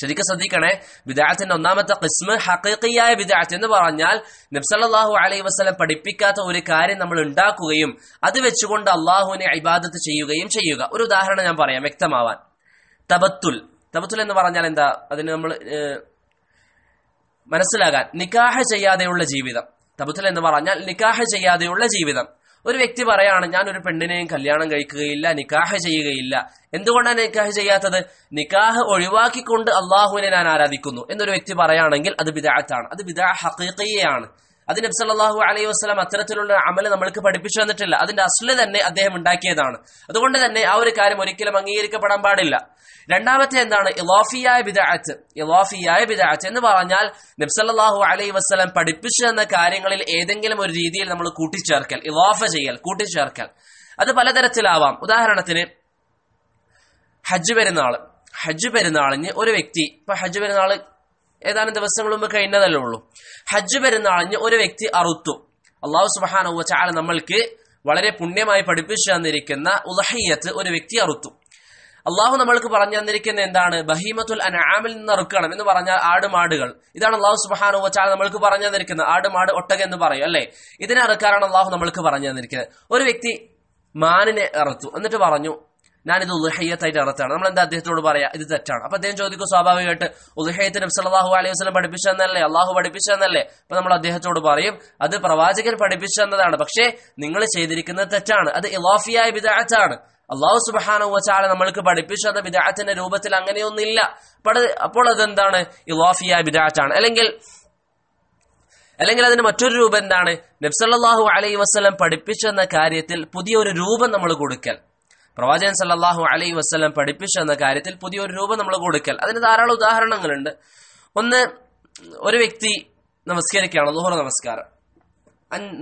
ശരിക്കും ശ്രദ്ധിക്കണേ വിദാഹത്തിന്റെ ഒന്നാമത്തെ കിസ്മ് ഹക്കീയായ വിദാഹത്ത് എന്ന് പറഞ്ഞാൽ നബ്സല്ലാഹു അലൈഹി വസ്ലം പഠിപ്പിക്കാത്ത ഒരു കാര്യം നമ്മൾ ഉണ്ടാക്കുകയും അത് വെച്ചുകൊണ്ട് അള്ളാഹുവിനെ ഇബാദത്ത് ചെയ്യുകയും ചെയ്യുക ഒരു ഉദാഹരണം ഞാൻ പറയാം വ്യക്തമാവാൻ തബത്തുൽ തബത്തുൽ എന്ന് പറഞ്ഞാൽ എന്താ അതിന് നമ്മൾ മനസ്സിലാകാൻ നിക്കാഹ ചെയ്യാതെയുള്ള ജീവിതം തബുത്തൽ എന്ന് പറഞ്ഞാൽ നിക്കാഹ് ചെയ്യാതെയുള്ള ജീവിതം ഒരു വ്യക്തി പറയാണ് ഞാൻ ഒരു പെണ്ണിനെയും കല്യാണം കഴിക്കുകയില്ല നിക്കാഹ് ചെയ്യുകയില്ല എന്തുകൊണ്ടാണ് നിക്കാഹ് ചെയ്യാത്തത് നിക്കാഹ് ഒഴിവാക്കിക്കൊണ്ട് അള്ളാഹുവിനെ ഞാൻ ആരാധിക്കുന്നു എന്നൊരു വ്യക്തി പറയുകയാണെങ്കിൽ അത് ബിദാഹത്താണ് അത് ബിദാ ഹക്കീക്കയാണ് അതിന് അബ്സൽ അള്ളാഹു അലൈഹി വസ്ലാം അത്തരത്തിലുള്ള അമൽ നമ്മൾക്ക് പഠിപ്പിച്ചു തന്നിട്ടില്ല അതിന്റെ അസ്ല് തന്നെ അദ്ദേഹം ഉണ്ടാക്കിയതാണ് അതുകൊണ്ട് തന്നെ ആ ഒരു കാര്യം ഒരിക്കലും അംഗീകരിക്കപ്പെടാൻ പാടില്ല രണ്ടാമത്തെ എന്താണ് ഇലോഫിയായ ബിദാഅത്ത് ഇലോഫിയായ ബിദാഅത്ത് എന്ന് പറഞ്ഞാൽ നബ്സല്ലാഹു അലൈ വസ്ലം പഠിപ്പിച്ചു എന്ന കാര്യങ്ങളിൽ ഏതെങ്കിലും ഒരു രീതിയിൽ നമ്മൾ കൂട്ടിച്ചേർക്കൽ ഇലോഫ ചെയ്യൽ കൂട്ടിച്ചേർക്കൽ അത് പലതരത്തിലാവാം ഉദാഹരണത്തിന് ഹജ്ജ് പെരുന്നാള് ഹജ്ജ് പെരുന്നാളിന് ഒരു വ്യക്തി ഇപ്പൊ ഹജ്ജ് പെരുന്നാള് ഏതാനും ദിവസങ്ങൾ മുമ്പ് കഴിഞ്ഞതല്ലേ ഉള്ളൂ ഹജ്ജ് പെരുന്നാളിന് ഒരു വ്യക്തി അറുത്തു അള്ളാഹു സുബാന നമ്മൾക്ക് വളരെ പുണ്യമായി പഠിപ്പിച്ചു തന്നിരിക്കുന്ന ഉദഹയ്യത്ത് ഒരു വ്യക്തി അറുത്തു അള്ളാഹു നമ്മൾക്ക് പറഞ്ഞു തന്നിരിക്കുന്ന എന്താണ് ബഹീമത്തുൽ അനാമിൽ നിന്ന് ഇറക്കണം എന്ന് പറഞ്ഞാൽ ആടുമാടുകൾ ഇതാണ് അള്ളാഹു സുബാനു വച്ചാൽ നമ്മൾക്ക് പറഞ്ഞു തന്നിരിക്കുന്നത് ആടുമാട് ഒട്ടക എന്ന് പറയും അല്ലെ ഇതിനെ ഇറക്കാനാണ് അള്ളാഹു നമ്മൾക്ക് പറഞ്ഞു തന്നിരിക്കുന്നത് ഒരു വ്യക്തി മാനിനെ ഇറത്തു എന്നിട്ട് പറഞ്ഞു ഞാനിത് ഉൽഹയ്യത്തായിട്ട് ഇറത്താണ് നമ്മൾ എന്താ അദ്ദേഹത്തോട് പറയാ ഇത് തെറ്റാണ് അപ്പൊ അദ്ദേഹം ചോദിക്കും സ്വാഭാവികമായിട്ട് ഉൽഹയ്യത്ത് നബ്സ് അള്ളാഹു അലൈഹി വസ്ലം പഠിപ്പിച്ചെന്നല്ലേ അള്ളാഹു പഠിപ്പിച്ചെന്നല്ലേ അപ്പൊ നമ്മൾ അദ്ദേഹത്തോട് പറയും അത് പ്രവാചകൻ പഠിപ്പിച്ചെന്നതാണ് പക്ഷേ നിങ്ങൾ ചെയ്തിരിക്കുന്നത് തെറ്റാണ് അത് ഇലാഫിയായ വിദാറ്റാണ് അള്ളാഹു സുബാന നമ്മൾക്ക് പഠിപ്പിച്ചത് വിദാഹത്തിന്റെ രൂപത്തിൽ അങ്ങനെയൊന്നില്ല അപ്പോൾ അതെന്താണ് ഇവാഫിയ ബിദാറ്റാണ് അല്ലെങ്കിൽ അല്ലെങ്കിൽ അതിന് മറ്റൊരു രൂപം എന്താണ് നബ്സല്ലാഹു അലൈ വസ്ലം പഠിപ്പിച്ചെന്ന കാര്യത്തിൽ പുതിയൊരു രൂപം നമ്മൾ കൊടുക്കൽ പ്രവാചകൻ സല്ലാഹു അലൈ വസ്ലം പഠിപ്പിച്ചെന്ന കാര്യത്തിൽ പുതിയൊരു രൂപം നമ്മൾ കൊടുക്കൽ അതിന് ധാരാളം ഉദാഹരണങ്ങളുണ്ട് ഒന്ന് ഒരു വ്യക്തി നമസ്കരിക്കുകയാണ് ലുഹുറ നമസ്കാരം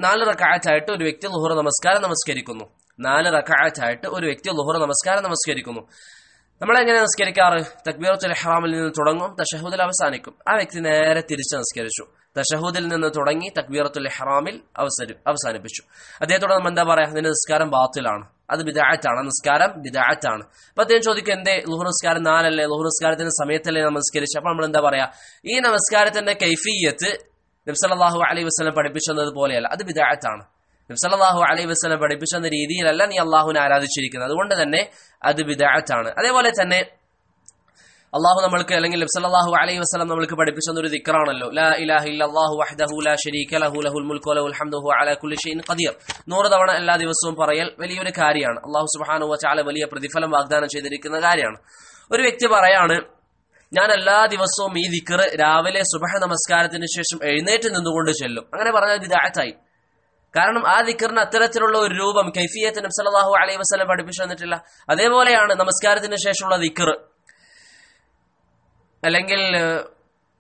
നാല് റക്കാറ്റായിട്ട് ഒരു വ്യക്തി ലുഹുറ നമസ്കാരം നമസ്കരിക്കുന്നു നാല് റക്കാറ്റായിട്ട് ഒരു വ്യക്തി ലുഹുറ നമസ്കാരം നമസ്കരിക്കുന്നു നമ്മൾ എങ്ങനെ നമസ്കരിക്കാറ് തക്ബീറത്തുൽ ഹറാമിൽ നിന്ന് തുടങ്ങും തഷഹൂദിൽ അവസാനിക്കും ആ വ്യക്തി നേരെ തിരിച്ച് നമസ്കരിച്ചു തഷഹൂദിൽ നിന്ന് തുടങ്ങി തക്ബീറത്തുൽ ഹറാമിൽ അവസരി അവസാനിപ്പിച്ചു അദ്ദേഹത്തോട് നമ്മൾ എന്താ പറയാ അതിന്റെ നിസ്കാരം ബാത്തിലാണ് അത് ബിദാറ്റാണ് നിസ്കാരം ബിദാറ്റാണ് അപ്പൊ അദ്ദേഹം ചോദിക്കും എന്തേ ലുഹു നിസ്കാരം നാലല്ലേ ലുഹു നിസ്കാരത്തിന്റെ സമയത്തല്ലേ നമസ്കരിച്ചു അപ്പൊ നമ്മൾ എന്താ പറയാ ഈ നമസ്കാരത്തിന്റെ കൈഫിയത്ത് നബ്സലാഹു അലൈഹി വസ്ലം പഠിപ്പിച്ചത് പോലെയല്ല അത് വിദാഴത്താണ് നബ്സല്ലാഹു അലൈഹി വസ്ലം പഠിപ്പിച്ചെന്ന രീതിയിലല്ല നീ അള്ളാഹുവിനെ ആരാധിച്ചിരിക്കുന്നത് അതുകൊണ്ട് തന്നെ അത് വിദാഴത്താണ് അതേപോലെ തന്നെ അള്ളാഹു നമ്മൾക്ക് അല്ലെങ്കിൽ നബ്സല്ലാഹു അലൈഹി വസ്ലം നമ്മൾക്ക് പഠിപ്പിച്ചെന്ന ഒരു ദിക്റാണല്ലോ ലാ ഇലാഹ ഇല്ലല്ലാഹു വഹ്ദഹു ലാ ലഹു ലഹുൽ അലാ കുല്ലി ഖദീർ നൂറ് തവണ എല്ലാ ദിവസവും പറയൽ വലിയൊരു കാര്യമാണ് അള്ളാഹു സുബ്ഹാനഹു വതആല വലിയ പ്രതിഫലം വാഗ്ദാനം ചെയ്തിരിക്കുന്ന കാര്യമാണ് ഒരു വ്യക്തി പറയാണ് ഞാൻ എല്ലാ ദിവസവും ഈ ദിക്കർ രാവിലെ സുബഹ നമസ്കാരത്തിന് ശേഷം എഴുന്നേറ്റ് നിന്നുകൊണ്ട് ചെല്ലും അങ്ങനെ പറഞ്ഞാൽ വിദാഴത്തായി കാരണം ആ ദിക്കറിന് അത്തരത്തിലുള്ള ഒരു രൂപം കൈഫിയത്ത് നബ്സലാഹു അലൈഹി വസ്ലം പഠിപ്പിച്ചു തന്നിട്ടില്ല അതേപോലെയാണ് നമസ്കാരത്തിന് ശേഷമുള്ള ദിക്കർ അല്ലെങ്കിൽ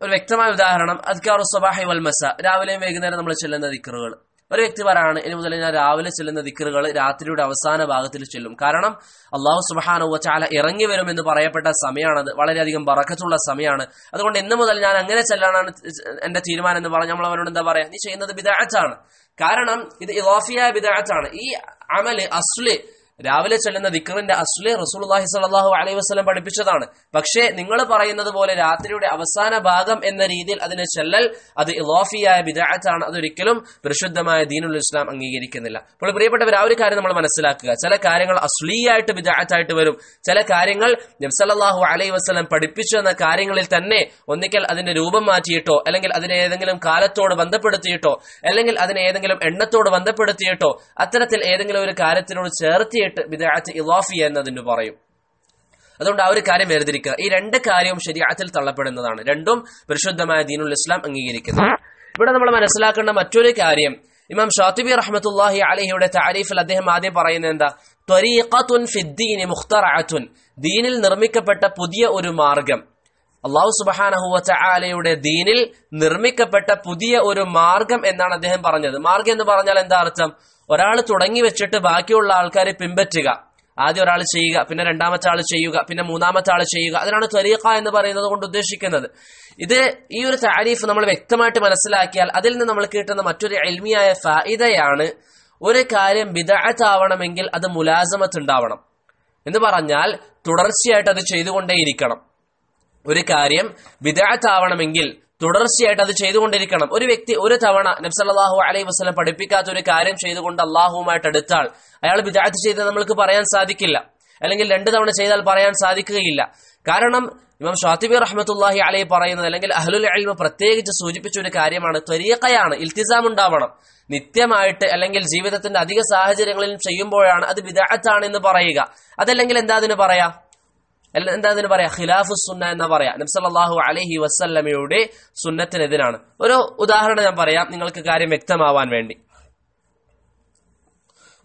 ഒരു വ്യക്തമായ ഉദാഹരണം അദ്കാർ സുബാഹി വൽമസ രാവിലെയും വൈകുന്നേരം നമ്മൾ ചെല്ലുന്ന ദിക്കറുകൾ ഒരു വ്യക്തി പറയാണ് ഇനി മുതൽ ഞാൻ രാവിലെ ചെല്ലുന്ന ദിക്കറുകൾ രാത്രിയുടെ അവസാന ഭാഗത്തിൽ ചെല്ലും കാരണം അള്ളാഹു സുബാനുവ ചാല ഇറങ്ങി വരും എന്ന് പറയപ്പെട്ട സമയമാണത് വളരെയധികം പറക്കത്തുള്ള സമയമാണ് അതുകൊണ്ട് ഇന്ന് മുതൽ ഞാൻ അങ്ങനെ ചെല്ലാനാണ് എന്റെ തീരുമാനം എന്ന് പറഞ്ഞ് നമ്മൾ അവരോട് എന്താ പറയാ നീ ചെയ്യുന്നത് ബിദാച്ചാണ് കാരണം ഇത് ഇറോഫിയായ ബിദാച്ചാണ് ഈ അമല് അസ്ലി രാവിലെ ചെല്ലുന്ന ദിക്കറിന്റെ അസ്ലെ റസൂൽഹി സാഹു അലൈഹി വസ്ലം പഠിപ്പിച്ചതാണ് പക്ഷേ നിങ്ങൾ പറയുന്നത് പോലെ രാത്രിയുടെ അവസാന ഭാഗം എന്ന രീതിയിൽ അതിനെ ചെല്ലൽ അത് ഇലോഫിയായ വിദാറ്റാണ് അതൊരിക്കലും പരിശുദ്ധമായ ദീനുൽ ഇസ്ലാം അംഗീകരിക്കുന്നില്ല അപ്പോൾ പ്രിയപ്പെട്ടവർ ആ ഒരു കാര്യം നമ്മൾ മനസ്സിലാക്കുക ചില കാര്യങ്ങൾ അസ്ലീയായിട്ട് വിദാറ്റായിട്ട് വരും ചില കാര്യങ്ങൾ നബ്സലാഹു അലൈഹി വസ്ലം പഠിപ്പിച്ചു എന്ന കാര്യങ്ങളിൽ തന്നെ ഒന്നിക്കൽ അതിന്റെ രൂപം മാറ്റിയിട്ടോ അല്ലെങ്കിൽ അതിനെ ഏതെങ്കിലും കാലത്തോട് ബന്ധപ്പെടുത്തിയിട്ടോ അല്ലെങ്കിൽ അതിനെ ഏതെങ്കിലും എണ്ണത്തോട് ബന്ധപ്പെടുത്തിയിട്ടോ അത്തരത്തിൽ ഏതെങ്കിലും ഒരു കാര്യത്തിനോട് ചേർത്തി ഇമ്മീഡിയറ്റ് ബിദാഅത്ത് ഇലാഫിയ എന്നതിന് പറയും അതുകൊണ്ട് ആ ഒരു കാര്യം എഴുതിരിക്കുക ഈ രണ്ട് കാര്യവും ശരിയാത്തിൽ തള്ളപ്പെടുന്നതാണ് രണ്ടും പരിശുദ്ധമായ ദീനുൽ ഇസ്ലാം അംഗീകരിക്കുന്നു ഇവിടെ നമ്മൾ മനസ്സിലാക്കേണ്ട മറ്റൊരു കാര്യം ഇമാം ഷാത്തിബി റഹ്മത്തുല്ലാഹി അലഹിയുടെ താരീഫിൽ അദ്ദേഹം ആദ്യം പറയുന്നത് എന്താ ത്വരീഖത്തുൻ ഫിദ്ദീനി മുഖ്തറാത്തുൻ ദീനിൽ നിർമ്മിക്കപ്പെട്ട പുതിയ ഒരു മാർഗം അള്ളാഹു സുബാനഹുവച്ച ദീനിൽ നിർമ്മിക്കപ്പെട്ട പുതിയ ഒരു മാർഗം എന്നാണ് അദ്ദേഹം പറഞ്ഞത് മാർഗം എന്ന് പറഞ്ഞാൽ എന്താ അർത്ഥം ഒരാൾ തുടങ്ങി വെച്ചിട്ട് ബാക്കിയുള്ള ആൾക്കാരെ പിൻപറ്റുക ആദ്യം ഒരാൾ ചെയ്യുക പിന്നെ രണ്ടാമത്തെ ആൾ ചെയ്യുക പിന്നെ മൂന്നാമത്തെ ആൾ ചെയ്യുക അതിനാണ് തരീഖ എന്ന് പറയുന്നത് കൊണ്ട് ഉദ്ദേശിക്കുന്നത് ഇത് ഈ ഒരു താരീഫ് നമ്മൾ വ്യക്തമായിട്ട് മനസ്സിലാക്കിയാൽ അതിൽ നിന്ന് നമ്മൾ കിട്ടുന്ന മറ്റൊരു എൽമിയായ ഫായിദയാണ് ഒരു കാര്യം വിദഗ്ധാവണമെങ്കിൽ അത് മുലാസമത്ത് ഉണ്ടാവണം എന്ന് പറഞ്ഞാൽ തുടർച്ചയായിട്ട് അത് ചെയ്തുകൊണ്ടേയിരിക്കണം ഒരു കാര്യം വിദഗ്ധാവണമെങ്കിൽ തുടർച്ചയായിട്ട് അത് ചെയ്തുകൊണ്ടിരിക്കണം ഒരു വ്യക്തി ഒരു തവണ നബ്സല്ലാഹു അലൈഹി വസ്ലം പഠിപ്പിക്കാത്ത ഒരു കാര്യം ചെയ്തുകൊണ്ട് അള്ളാഹുവുമായിട്ട് എടുത്താൽ അയാൾ വിദ്യാർത്ഥി ചെയ്ത് നമ്മൾക്ക് പറയാൻ സാധിക്കില്ല അല്ലെങ്കിൽ രണ്ടു തവണ ചെയ്താൽ പറയാൻ സാധിക്കുകയില്ല കാരണം ഇമാം ഷാത്തിബി റഹ്മത്തുല്ലാഹി അലൈ പറയുന്നത് അല്ലെങ്കിൽ അഹ്ലുൽ അലിമ പ്രത്യേകിച്ച് സൂചിപ്പിച്ച ഒരു കാര്യമാണ് ത്വരീഖയാണ് ഇൽത്തിസാം ഉണ്ടാവണം നിത്യമായിട്ട് അല്ലെങ്കിൽ ജീവിതത്തിന്റെ അധിക സാഹചര്യങ്ങളിൽ ചെയ്യുമ്പോഴാണ് അത് വിദാഹത്താണ് എന്ന് പറയുക അതല്ലെങ്കിൽ എന്താ അതിന് പറയാ അല്ല എന്താ അതിന് പറയാ ഖിലാഫു സുന്ന എന്ന് പറയാ നബ്സല്ലാഹു അലഹി വസ്ല്ലമയുടെ സുന്നത്തിനെതിരാണ് ഒരു ഉദാഹരണം ഞാൻ പറയാം നിങ്ങൾക്ക് കാര്യം വ്യക്തമാവാൻ വേണ്ടി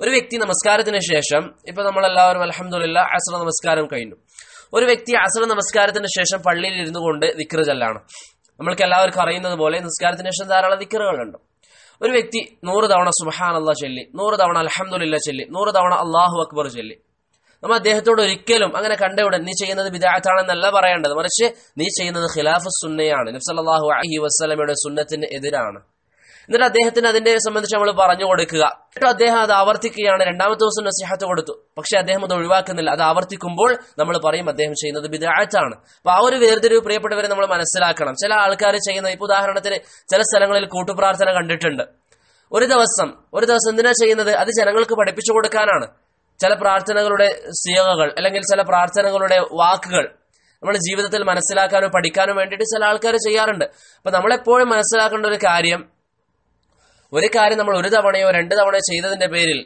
ഒരു വ്യക്തി നമസ്കാരത്തിന് ശേഷം ഇപ്പൊ എല്ലാവരും അലഹമുല്ല അസർ നമസ്കാരം കഴിഞ്ഞു ഒരു വ്യക്തി അസർ നമസ്കാരത്തിന് ശേഷം പള്ളിയിൽ ഇരുന്നു കൊണ്ട് ദിക്കറ് ചെല്ലാണ് നമ്മൾക്ക് എല്ലാവർക്കും അറിയുന്നത് പോലെ നമസ്കാരത്തിന് ശേഷം ധാരാളം ഉണ്ട് ഒരു വ്യക്തി നൂറ് തവണ സുബഹാൻ അള്ളാഹ് ചൊല്ലി നൂറ് തവണ അലഹമുല്ല ചൊല്ലി നൂറ് തവണ അള്ളാഹു അക്ബർ ചൊല്ലി നമ്മൾ അദ്ദേഹത്തോട് ഒരിക്കലും അങ്ങനെ ഉടൻ നീ ചെയ്യുന്നത് വിദാഹത്താണെന്നല്ല പറയേണ്ടത് മറിച്ച് നീ ചെയ്യുന്നത് ഖിലാഫ് സുന്നയാണ് നബ്സല്ലാഹു അഹി വസ്സലമയുടെ സുന്നത്തിന് എതിരാണ് എന്നിട്ട് അദ്ദേഹത്തിന് അതിന്റെ സംബന്ധിച്ച് നമ്മൾ പറഞ്ഞു കൊടുക്കുക എന്നിട്ട് അദ്ദേഹം അത് ആവർത്തിക്കുകയാണ് രണ്ടാമത്തെ ദിവസം നസിഹത്ത് കൊടുത്തു പക്ഷെ അദ്ദേഹം അത് ഒഴിവാക്കുന്നില്ല അത് ആവർത്തിക്കുമ്പോൾ നമ്മൾ പറയും അദ്ദേഹം ചെയ്യുന്നത് വിദാഴത്താണ് അപ്പൊ ആ ഒരു വേർതിരിവ് പ്രിയപ്പെട്ടവരെ നമ്മൾ മനസ്സിലാക്കണം ചില ആൾക്കാർ ചെയ്യുന്ന ഇപ്പൊ ഉദാഹരണത്തിന് ചില സ്ഥലങ്ങളിൽ കൂട്ടുപ്രാർത്ഥന കണ്ടിട്ടുണ്ട് ഒരു ദിവസം ഒരു ദിവസം എന്തിനാ ചെയ്യുന്നത് അത് ജനങ്ങൾക്ക് പഠിപ്പിച്ചു കൊടുക്കാനാണ് ചില പ്രാർത്ഥനകളുടെ സിയകകൾ അല്ലെങ്കിൽ ചില പ്രാർത്ഥനകളുടെ വാക്കുകൾ നമ്മുടെ ജീവിതത്തിൽ മനസ്സിലാക്കാനോ പഠിക്കാനോ വേണ്ടിയിട്ട് ചില ആൾക്കാർ ചെയ്യാറുണ്ട് അപ്പൊ നമ്മളെപ്പോഴും മനസ്സിലാക്കേണ്ട ഒരു കാര്യം ഒരു കാര്യം നമ്മൾ ഒരു തവണയോ രണ്ട് തവണയോ ചെയ്തതിന്റെ പേരിൽ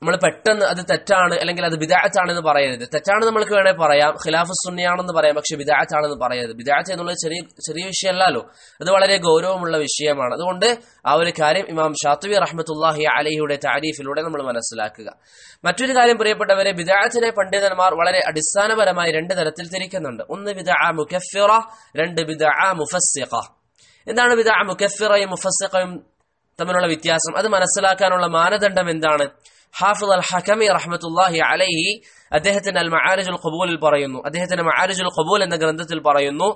നമ്മൾ പെട്ടെന്ന് അത് തെറ്റാണ് അല്ലെങ്കിൽ അത് എന്ന് പറയരുത് തെറ്റാണ് നമ്മൾക്ക് വേണമെങ്കിൽ പറയാം ഖിലാഫ് സുന്നിയാണെന്ന് പറയാം പക്ഷെ ബിദാച്ചാണെന്ന് പറയരുത് ബിദാച്ച എന്നുള്ളത് ചെറിയ ചെറിയ വിഷയമല്ലല്ലോ അത് വളരെ ഗൗരവമുള്ള വിഷയമാണ് അതുകൊണ്ട് ആ ഒരു കാര്യം ഇമാം ഷാത്തുബി റഹ്മത്തുല്ലാഹി അലഹിയുടെ താരീഫിലൂടെ നമ്മൾ മനസ്സിലാക്കുക മറ്റൊരു കാര്യം പ്രിയപ്പെട്ടവരെ ബിദാച്ചിനെ പണ്ഡിതന്മാർ വളരെ അടിസ്ഥാനപരമായി രണ്ട് തരത്തിൽ തിരിക്കുന്നുണ്ട് ഒന്ന് ബിദ ആ മുഖഫിറ രണ്ട് ബിദ ആ എന്താണ് ബിദ ആ മുഖഫിറയും തമ്മിലുള്ള വ്യത്യാസം അത് മനസ്സിലാക്കാനുള്ള മാനദണ്ഡം എന്താണ് ഹാഫിദ് അൽ ഹക്കമി റഹ്മത്തുല്ലാഹി അലൈഹി അദ്ദേഹത്തിന്റെ അൽ മഹാരജുൽ ഖബൂലിൽ പറയുന്നു അദ്ദേഹത്തിന്റെ മഹാരജുൽ ഖബൂൽ എന്ന ഗ്രന്ഥത്തിൽ പറയുന്നു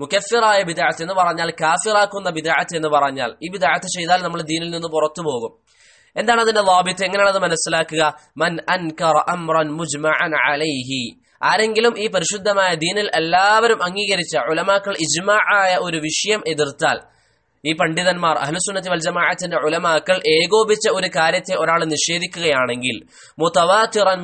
മുക്കഫിറായ ബിദാഅത്ത് എന്ന് പറഞ്ഞാൽ കാഫിറാക്കുന്ന ബിദാഅത്ത് എന്ന് പറഞ്ഞാൽ ഈ ബിദാഅത്ത് ചെയ്താൽ നമ്മൾ ദീനിൽ നിന്ന് പുറത്തു പോകും എന്താണ് അതിന്റെ ലോബിത്ത് എങ്ങനെയാണ് അത് മനസ്സിലാക്കുക മൻ അൻകറ അംറൻ മുജ്മഅൻ അലൈഹി ആരെങ്കിലും ഈ പരിശുദ്ധമായ ദീനിൽ എല്ലാവരും അംഗീകരിച്ച ഉലമാക്കൾ ഇജ്മ ആയ ഒരു വിഷയം എതിർത്താൽ ഈ പണ്ഡിതന്മാർ അഹ്ലുസുന്നത്ത് വൽജമാഅത്തിന്റെ ഉലമാക്കൾ ഏകോപിച്ച ഒരു കാര്യത്തെ ഒരാൾ നിഷേധിക്കുകയാണെങ്കിൽ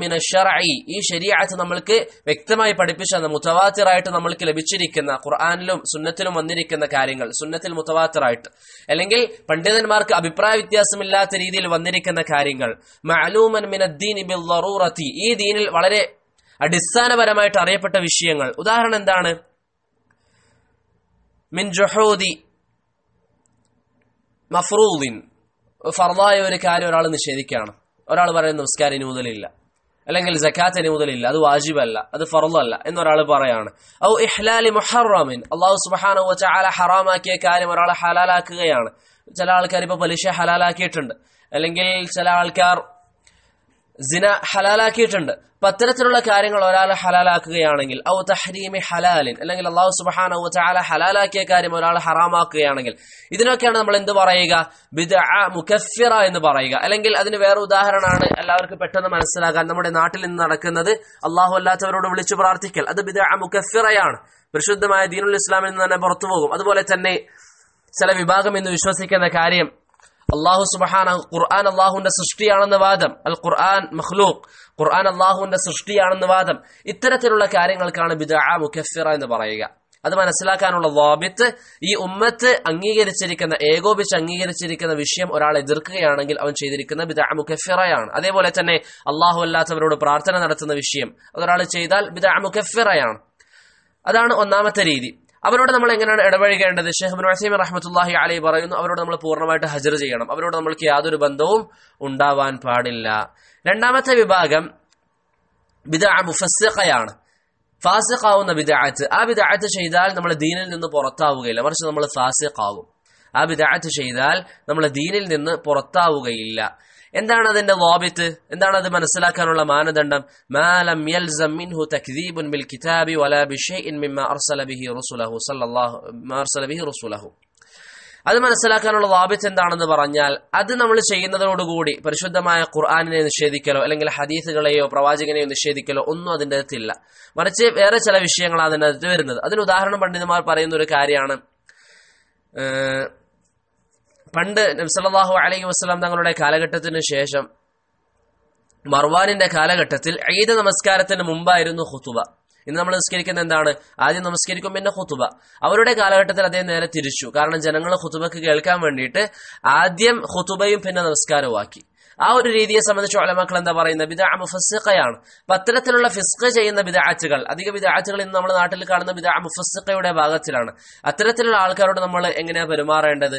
മിന ഷറഈ ഈ ശരീഅത്ത് നമ്മൾക്ക് വ്യക്തമായി പഠിപ്പിച്ച മുത്തവാത്തിറായിട്ട് നമ്മൾക്ക് ലഭിച്ചിരിക്കുന്ന ഖുർആാനിലും സുന്നത്തിലും വന്നിരിക്കുന്ന കാര്യങ്ങൾ സുന്നത്തിൽ മുത്തവാത്തിറായിട്ട് അല്ലെങ്കിൽ പണ്ഡിതന്മാർക്ക് അഭിപ്രായ വ്യത്യാസമില്ലാത്ത രീതിയിൽ വന്നിരിക്കുന്ന കാര്യങ്ങൾ മഅലൂമൻ മിനദ്ദീൻ ബിൽ ദറൂറത്തി ഈ ദീനിൽ വളരെ അടിസ്ഥാനപരമായിട്ട് അറിയപ്പെട്ട വിഷയങ്ങൾ ഉദാഹരണം എന്താണ് മിൻ ജൊഹോദി മഫ്രൂദീൻ ഫർദായ ഒരു കാര്യം ഒരാൾ നിഷേധിക്കുകയാണ് ഒരാൾ പറയുന്ന നമസ്കാരം ഇനി മുതലില്ല അല്ലെങ്കിൽ ജക്കാത്ത് ഇനി മുതലില്ല അത് വാജിബല്ല അത് എന്ന് എന്നൊരാൾ പറയാണ് ഔ ഇഹ്ലാലി മുഹറമിൻ അള്ളാഹു സുബാന ഹറാമാക്കിയ കാര്യം ഒരാൾ ഹലാലാക്കുകയാണ് ചില ആൾക്കാർ ഇപ്പൊ പലിശ ഹലാലാക്കിയിട്ടുണ്ട് അല്ലെങ്കിൽ ചില ആൾക്കാർ സിന ഹലാലാക്കിയിട്ടുണ്ട് അപ്പൊ അത്തരത്തിലുള്ള കാര്യങ്ങൾ ഒരാൾ ഹലാലാക്കുകയാണെങ്കിൽ ഔ തഹരീമി ഹലാലിൻ അല്ലെങ്കിൽ അള്ളാഹു സുബാന ഹലാലാക്കിയ കാര്യം ഒരാൾ ഹറാമാക്കുകയാണെങ്കിൽ ഇതിനൊക്കെയാണ് നമ്മൾ എന്ത് പറയുക ബിദ മുഖഫിറ എന്ന് പറയുക അല്ലെങ്കിൽ അതിന് വേറെ ഉദാഹരണമാണ് എല്ലാവർക്കും പെട്ടെന്ന് മനസ്സിലാക്കാൻ നമ്മുടെ നാട്ടിൽ നിന്ന് നടക്കുന്നത് അള്ളാഹു അല്ലാത്തവരോട് വിളിച്ചു പ്രാർത്ഥിക്കൽ അത് ബിദ മുഖഫിറയാണ് പരിശുദ്ധമായ ദീനുൽ ഇസ്ലാമിൽ നിന്ന് തന്നെ പുറത്തു പോകും അതുപോലെ തന്നെ ചില വിഭാഗം എന്ന് വിശ്വസിക്കുന്ന കാര്യം അള്ളാഹു സുബഹാന ഖുർആൻ അള്ളാഹുവിന്റെ സൃഷ്ടിയാണെന്ന വാദം അൽ ഖുർആൻ മഖ്ലൂഖ് ഖുർആൻ അള്ളാഹുവിന്റെ സൃഷ്ടിയാണെന്ന വാദം ഇത്തരത്തിലുള്ള കാര്യങ്ങൾക്കാണ് ബിദ മുഖഫിറ എന്ന് പറയുക അത് മനസ്സിലാക്കാനുള്ള വാബിത്ത് ഈ ഉമ്മത്ത് അംഗീകരിച്ചിരിക്കുന്ന ഏകോപിച്ച് അംഗീകരിച്ചിരിക്കുന്ന വിഷയം ഒരാൾ എതിർക്കുകയാണെങ്കിൽ അവൻ ചെയ്തിരിക്കുന്ന ബിദ മുഖഫിറയാണ് അതേപോലെ തന്നെ അള്ളാഹു അല്ലാത്തവരോട് പ്രാർത്ഥന നടത്തുന്ന വിഷയം അതൊരാൾ ചെയ്താൽ ബിദ മുഖഫിറയാണ് അതാണ് ഒന്നാമത്തെ രീതി അവരോട് നമ്മൾ എങ്ങനെയാണ് ഇടപഴകേണ്ടത് ഷെഹ്ബുൻ വസീം റഹ്മത്തുല്ലാഹി അലി പറയുന്നു അവരോട് നമ്മൾ പൂർണ്ണമായിട്ട് ഹജർ ചെയ്യണം അവരോട് നമ്മൾക്ക് യാതൊരു ബന്ധവും ഉണ്ടാവാൻ പാടില്ല രണ്ടാമത്തെ വിഭാഗം ബിദ ഫാസിഖാവുന്ന ബിദാഅത്ത് ആ ബിദാഅത്ത് ചെയ്താൽ നമ്മൾ ദീനിൽ നിന്ന് പുറത്താവുകയില്ല മറിച്ച് നമ്മൾ ഫാസിഖാവും ആ ബിദാഅത്ത് ചെയ്താൽ നമ്മൾ ദീനിൽ നിന്ന് പുറത്താവുകയില്ല എന്താണ് അതിന്റെ വാബിത്ത് എന്താണ് അത് മനസ്സിലാക്കാനുള്ള മാനദണ്ഡം മാലം യൽസം മിൻഹു തക്ദീബുൻ ബിൽ കിതാബി വലാ റസൂലഹു സല്ലല്ലാഹു അർസല ബിഹി റസൂലഹു അത് മനസ്സിലാക്കാനുള്ള വാബിത്ത് എന്താണെന്ന് പറഞ്ഞാൽ അത് നമ്മൾ ചെയ്യുന്നതോടുകൂടി പരിശുദ്ധമായ ഖുർആാനിനെ നിഷേധിക്കലോ അല്ലെങ്കിൽ ഹദീസുകളെയോ പ്രവാചകനെയോ നിഷേധിക്കലോ ഒന്നും അതിൻ്റെ അകത്തില്ല മറിച്ച് വേറെ ചില വിഷയങ്ങളാണ് അതിൻ്റെ അകത്ത് വരുന്നത് അതിന് ഉദാഹരണം പണ്ഡിതന്മാർ പറയുന്ന ഒരു കാര്യമാണ് പണ്ട് നബ്സലാഹു അലൈഹി വസ്ലാം തങ്ങളുടെ കാലഘട്ടത്തിന് ശേഷം മർവാനിന്റെ കാലഘട്ടത്തിൽ ഈദ് നമസ്കാരത്തിന് മുമ്പായിരുന്നു ഹുത്തുബ ഇന്ന് നമ്മൾ നിസ്കരിക്കുന്ന എന്താണ് ആദ്യം നമസ്കരിക്കും പിന്നെ ഹുത്തുബ അവരുടെ കാലഘട്ടത്തിൽ അദ്ദേഹം നേരെ തിരിച്ചു കാരണം ജനങ്ങൾ ഹുത്തുബക്ക് കേൾക്കാൻ വേണ്ടിയിട്ട് ആദ്യം ഹുത്തുബയും പിന്നെ നമസ്കാരവുമാക്കി ആ ഒരു രീതിയെ സംബന്ധിച്ച് ഒലമാക്കൾ എന്താ പറയുന്നത് ബിദ മുഫസിഖയാണ് അപ്പൊ അത്തരത്തിലുള്ള ചെയ്യുന്ന ബിദാച്ചുകൾ അധിക ബിദാച്ചുകൾ ഇന്ന് നമ്മുടെ നാട്ടിൽ കാണുന്ന ബിദ മുഫസിഖയുടെ ഭാഗത്തിലാണ് അത്തരത്തിലുള്ള ആൾക്കാരോട് നമ്മൾ എങ്ങനെയാ പെരുമാറേണ്ടത്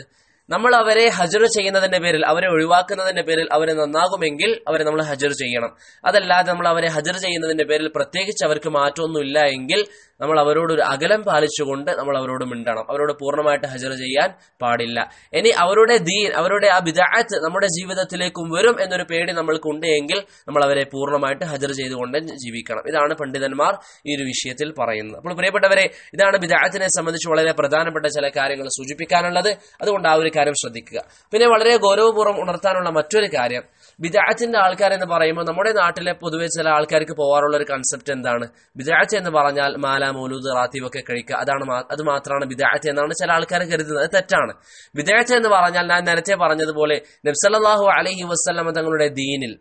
നമ്മൾ അവരെ ഹജർ ചെയ്യുന്നതിന്റെ പേരിൽ അവരെ ഒഴിവാക്കുന്നതിന്റെ പേരിൽ അവരെ നന്നാകുമെങ്കിൽ അവരെ നമ്മൾ ഹജർ ചെയ്യണം അതല്ലാതെ നമ്മൾ അവരെ ഹജർ ചെയ്യുന്നതിന്റെ പേരിൽ പ്രത്യേകിച്ച് അവർക്ക് മാറ്റമൊന്നുമില്ല എങ്കിൽ നമ്മൾ അവരോട് ഒരു അകലം പാലിച്ചുകൊണ്ട് നമ്മൾ അവരോട് മിണ്ടണം അവരോട് പൂർണ്ണമായിട്ട് ഹജർ ചെയ്യാൻ പാടില്ല ഇനി അവരുടെ ദീൻ അവരുടെ ആ വിദായത്ത് നമ്മുടെ ജീവിതത്തിലേക്കും വരും എന്നൊരു പേടി നമ്മൾക്ക് ഉണ്ട് എങ്കിൽ നമ്മൾ അവരെ പൂർണ്ണമായിട്ട് ഹജർ ചെയ്തുകൊണ്ട് ജീവിക്കണം ഇതാണ് പണ്ഡിതന്മാർ ഈ ഒരു വിഷയത്തിൽ പറയുന്നത് അപ്പോൾ പ്രിയപ്പെട്ടവരെ ഇതാണ് വിദായത്തിനെ സംബന്ധിച്ച് വളരെ പ്രധാനപ്പെട്ട ചില കാര്യങ്ങൾ സൂചിപ്പിക്കാനുള്ളത് അതുകൊണ്ട് ആ ഒരു കാര്യം ശ്രദ്ധിക്കുക പിന്നെ വളരെ ഗൗരവപൂർവ്വം ഉണർത്താനുള്ള മറ്റൊരു കാര്യം ആൾക്കാർ ആൾക്കാരെന്ന് പറയുമ്പോൾ നമ്മുടെ നാട്ടിലെ പൊതുവെ ചില ആൾക്കാർക്ക് പോകാറുള്ള ഒരു കൺസെപ്റ്റ് എന്താണ് ബിദാഴ എന്ന് പറഞ്ഞാൽ മാല മൗലൂദ് റാത്തീവ് ഒക്കെ കഴിക്കുക അതാണ് അത് മാത്രമാണ് ബിദാഴ എന്നാണ് ചില ആൾക്കാർ കരുതുന്നത് അത് തെറ്റാണ് ബിദാഴ എന്ന് പറഞ്ഞാൽ ഞാൻ നേരത്തെ പറഞ്ഞതുപോലെ നബ്സല്ലാഹു അലഹി വസ്ലമ തങ്ങളുടെ ദീനിൽ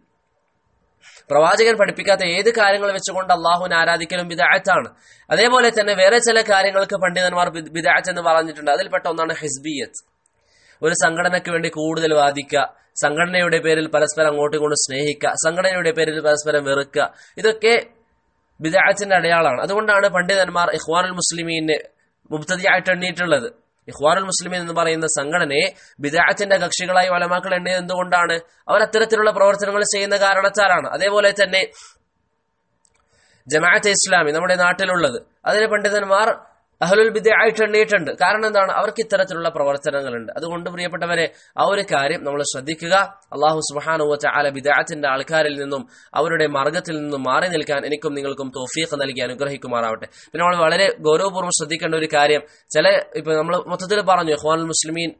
പ്രവാചകൻ പഠിപ്പിക്കാത്ത ഏത് കാര്യങ്ങൾ വെച്ചുകൊണ്ട് അള്ളാഹുവിന് ആരാധിക്കലും ബിദാഴത്താണ് അതേപോലെ തന്നെ വേറെ ചില കാര്യങ്ങൾക്ക് പണ്ഡിതന്മാർ ബിദാഴത്ത് എന്ന് പറഞ്ഞിട്ടുണ്ട് അതിൽപ്പെട്ട ഒന്നാണ് ഹിസ്ബിയത്ത് ഒരു സംഘടനയ്ക്ക് വേണ്ടി കൂടുതൽ വാദിക്കുക സംഘടനയുടെ പേരിൽ പരസ്പരം അങ്ങോട്ടും ഇങ്ങോട്ടും സ്നേഹിക്കുക സംഘടനയുടെ പേരിൽ പരസ്പരം വെറുക്കുക ഇതൊക്കെ ബിദാച്ചിന്റെ അടയാളമാണ് അതുകൊണ്ടാണ് പണ്ഡിതന്മാർ ഇഖ്വാനുൽ മുസ്ലിമീനെ മുബ്തതിയായിട്ട് എണ്ണിയിട്ടുള്ളത് ഇഖ്വാനുൽ മുസ്ലിമീൻ എന്ന് പറയുന്ന സംഘടനയെ ബിദാച്ചിന്റെ കക്ഷികളായി വലമാക്കൾ എണ്ണിയത് എന്തുകൊണ്ടാണ് അവർ അത്തരത്തിലുള്ള പ്രവർത്തനങ്ങൾ ചെയ്യുന്ന കാരണത്താലാണ് അതേപോലെ തന്നെ ജമാഅത്തെ ഇസ്ലാമി നമ്മുടെ നാട്ടിലുള്ളത് അതിന് പണ്ഡിതന്മാർ അഹലുൽ ബിദ്യയായിട്ട് എണ്ണിയിട്ടുണ്ട് കാരണം എന്താണ് അവർക്ക് ഇത്തരത്തിലുള്ള പ്രവർത്തനങ്ങളുണ്ട് അതുകൊണ്ട് പ്രിയപ്പെട്ടവരെ ആ ഒരു കാര്യം നമ്മൾ ശ്രദ്ധിക്കുക അള്ളാഹു സുബാനുവച്ച ആല ബിദാത്തിന്റെ ആൾക്കാരിൽ നിന്നും അവരുടെ മാർഗത്തിൽ നിന്നും മാറി നിൽക്കാൻ എനിക്കും നിങ്ങൾക്കും തോഫീഖ് നൽകി അനുഗ്രഹിക്കുമാറാവട്ടെ പിന്നെ നമ്മൾ വളരെ ഗൗരവപൂർവ്വം ശ്രദ്ധിക്കേണ്ട ഒരു കാര്യം ചില ഇപ്പൊ നമ്മൾ മൊത്തത്തിൽ പറഞ്ഞു ഹോൻ മുസ്ലിമീൻ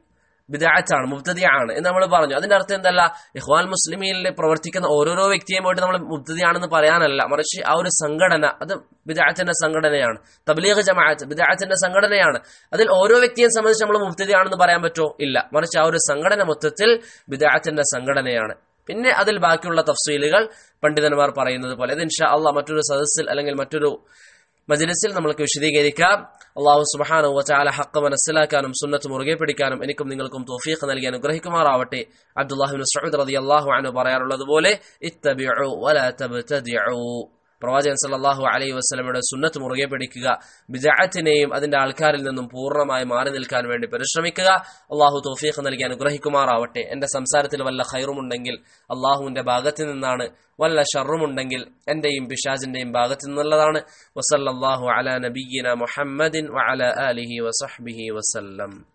ബിദാറ്റാണ് മുബ്തദിയാണ് എന്ന് നമ്മൾ പറഞ്ഞു അതിന്റെ അർത്ഥം എന്തല്ല ഇഹ്വാൻ മുസ്ലിമീനിൽ പ്രവർത്തിക്കുന്ന ഓരോരോ വ്യക്തിയെ പോയിട്ട് നമ്മൾ മുബ്തദിയാണെന്ന് പറയാനല്ല മറിച്ച് ആ ഒരു സംഘടന അത് ബിദാറ്റിന്റെ സംഘടനയാണ് തബ്ലീഗ് ജമാഅത്ത് ബിദാറ്റിന്റെ സംഘടനയാണ് അതിൽ ഓരോ വ്യക്തിയെ സംബന്ധിച്ച് നമ്മൾ മുബ്തദിയാണെന്ന് പറയാൻ പറ്റുമോ ഇല്ല മറിച്ച് ആ ഒരു സംഘടന മൊത്തത്തിൽ ബിദാറ്റിന്റെ സംഘടനയാണ് പിന്നെ അതിൽ ബാക്കിയുള്ള തഫ്സീലുകൾ പണ്ഡിതന്മാർ പറയുന്നത് പോലെ ഇത് ഇൻഷാ അള്ളാഹ് മറ്റൊരു സദസ്സിൽ അല്ലെങ്കിൽ മറ്റൊരു മജ്ലിസിൽ നമ്മൾക്ക് വിശദീകരിക്കാം അള്ളാഹു സുബാനു വച്ചാല ഹക്ക് മനസ്സിലാക്കാനും സുന്നത്ത് മുറുകെ പിടിക്കാനും എനിക്കും നിങ്ങൾക്കും തോഫീഖ് നൽകി അനുഗ്രഹിക്കുമാറാവട്ടെ അബ്ദുല്ലാഹിബിൻ സഹദ് റതി അള്ളാഹു അനു പറയാറുള്ളത് പോലെ പ്രവാചകൻ സല്ലാഹു അലൈ വസ്ലമയുടെ സുന്നത്ത് മുറുകെ പിടിക്കുക ബിജാഅത്തിനെയും അതിന്റെ ആൾക്കാരിൽ നിന്നും പൂർണ്ണമായി മാറി നിൽക്കാൻ വേണ്ടി പരിശ്രമിക്കുക അള്ളാഹു തോഫീഖ് നൽകി അനുഗ്രഹിക്കുമാറാവട്ടെ എന്റെ സംസാരത്തിൽ വല്ല ഹൈറുമുണ്ടെങ്കിൽ അള്ളാഹുവിന്റെ ഭാഗത്ത് നിന്നാണ് വല്ല ഷറുമുണ്ടെങ്കിൽ എന്റെയും പിഷാജിന്റെയും ഭാഗത്ത് നിന്നുള്ളതാണ് വസല്ലാഹു അല നബീന മുഹമ്മദിൻ വഅല വസഹ്ബിഹി വസല്ലം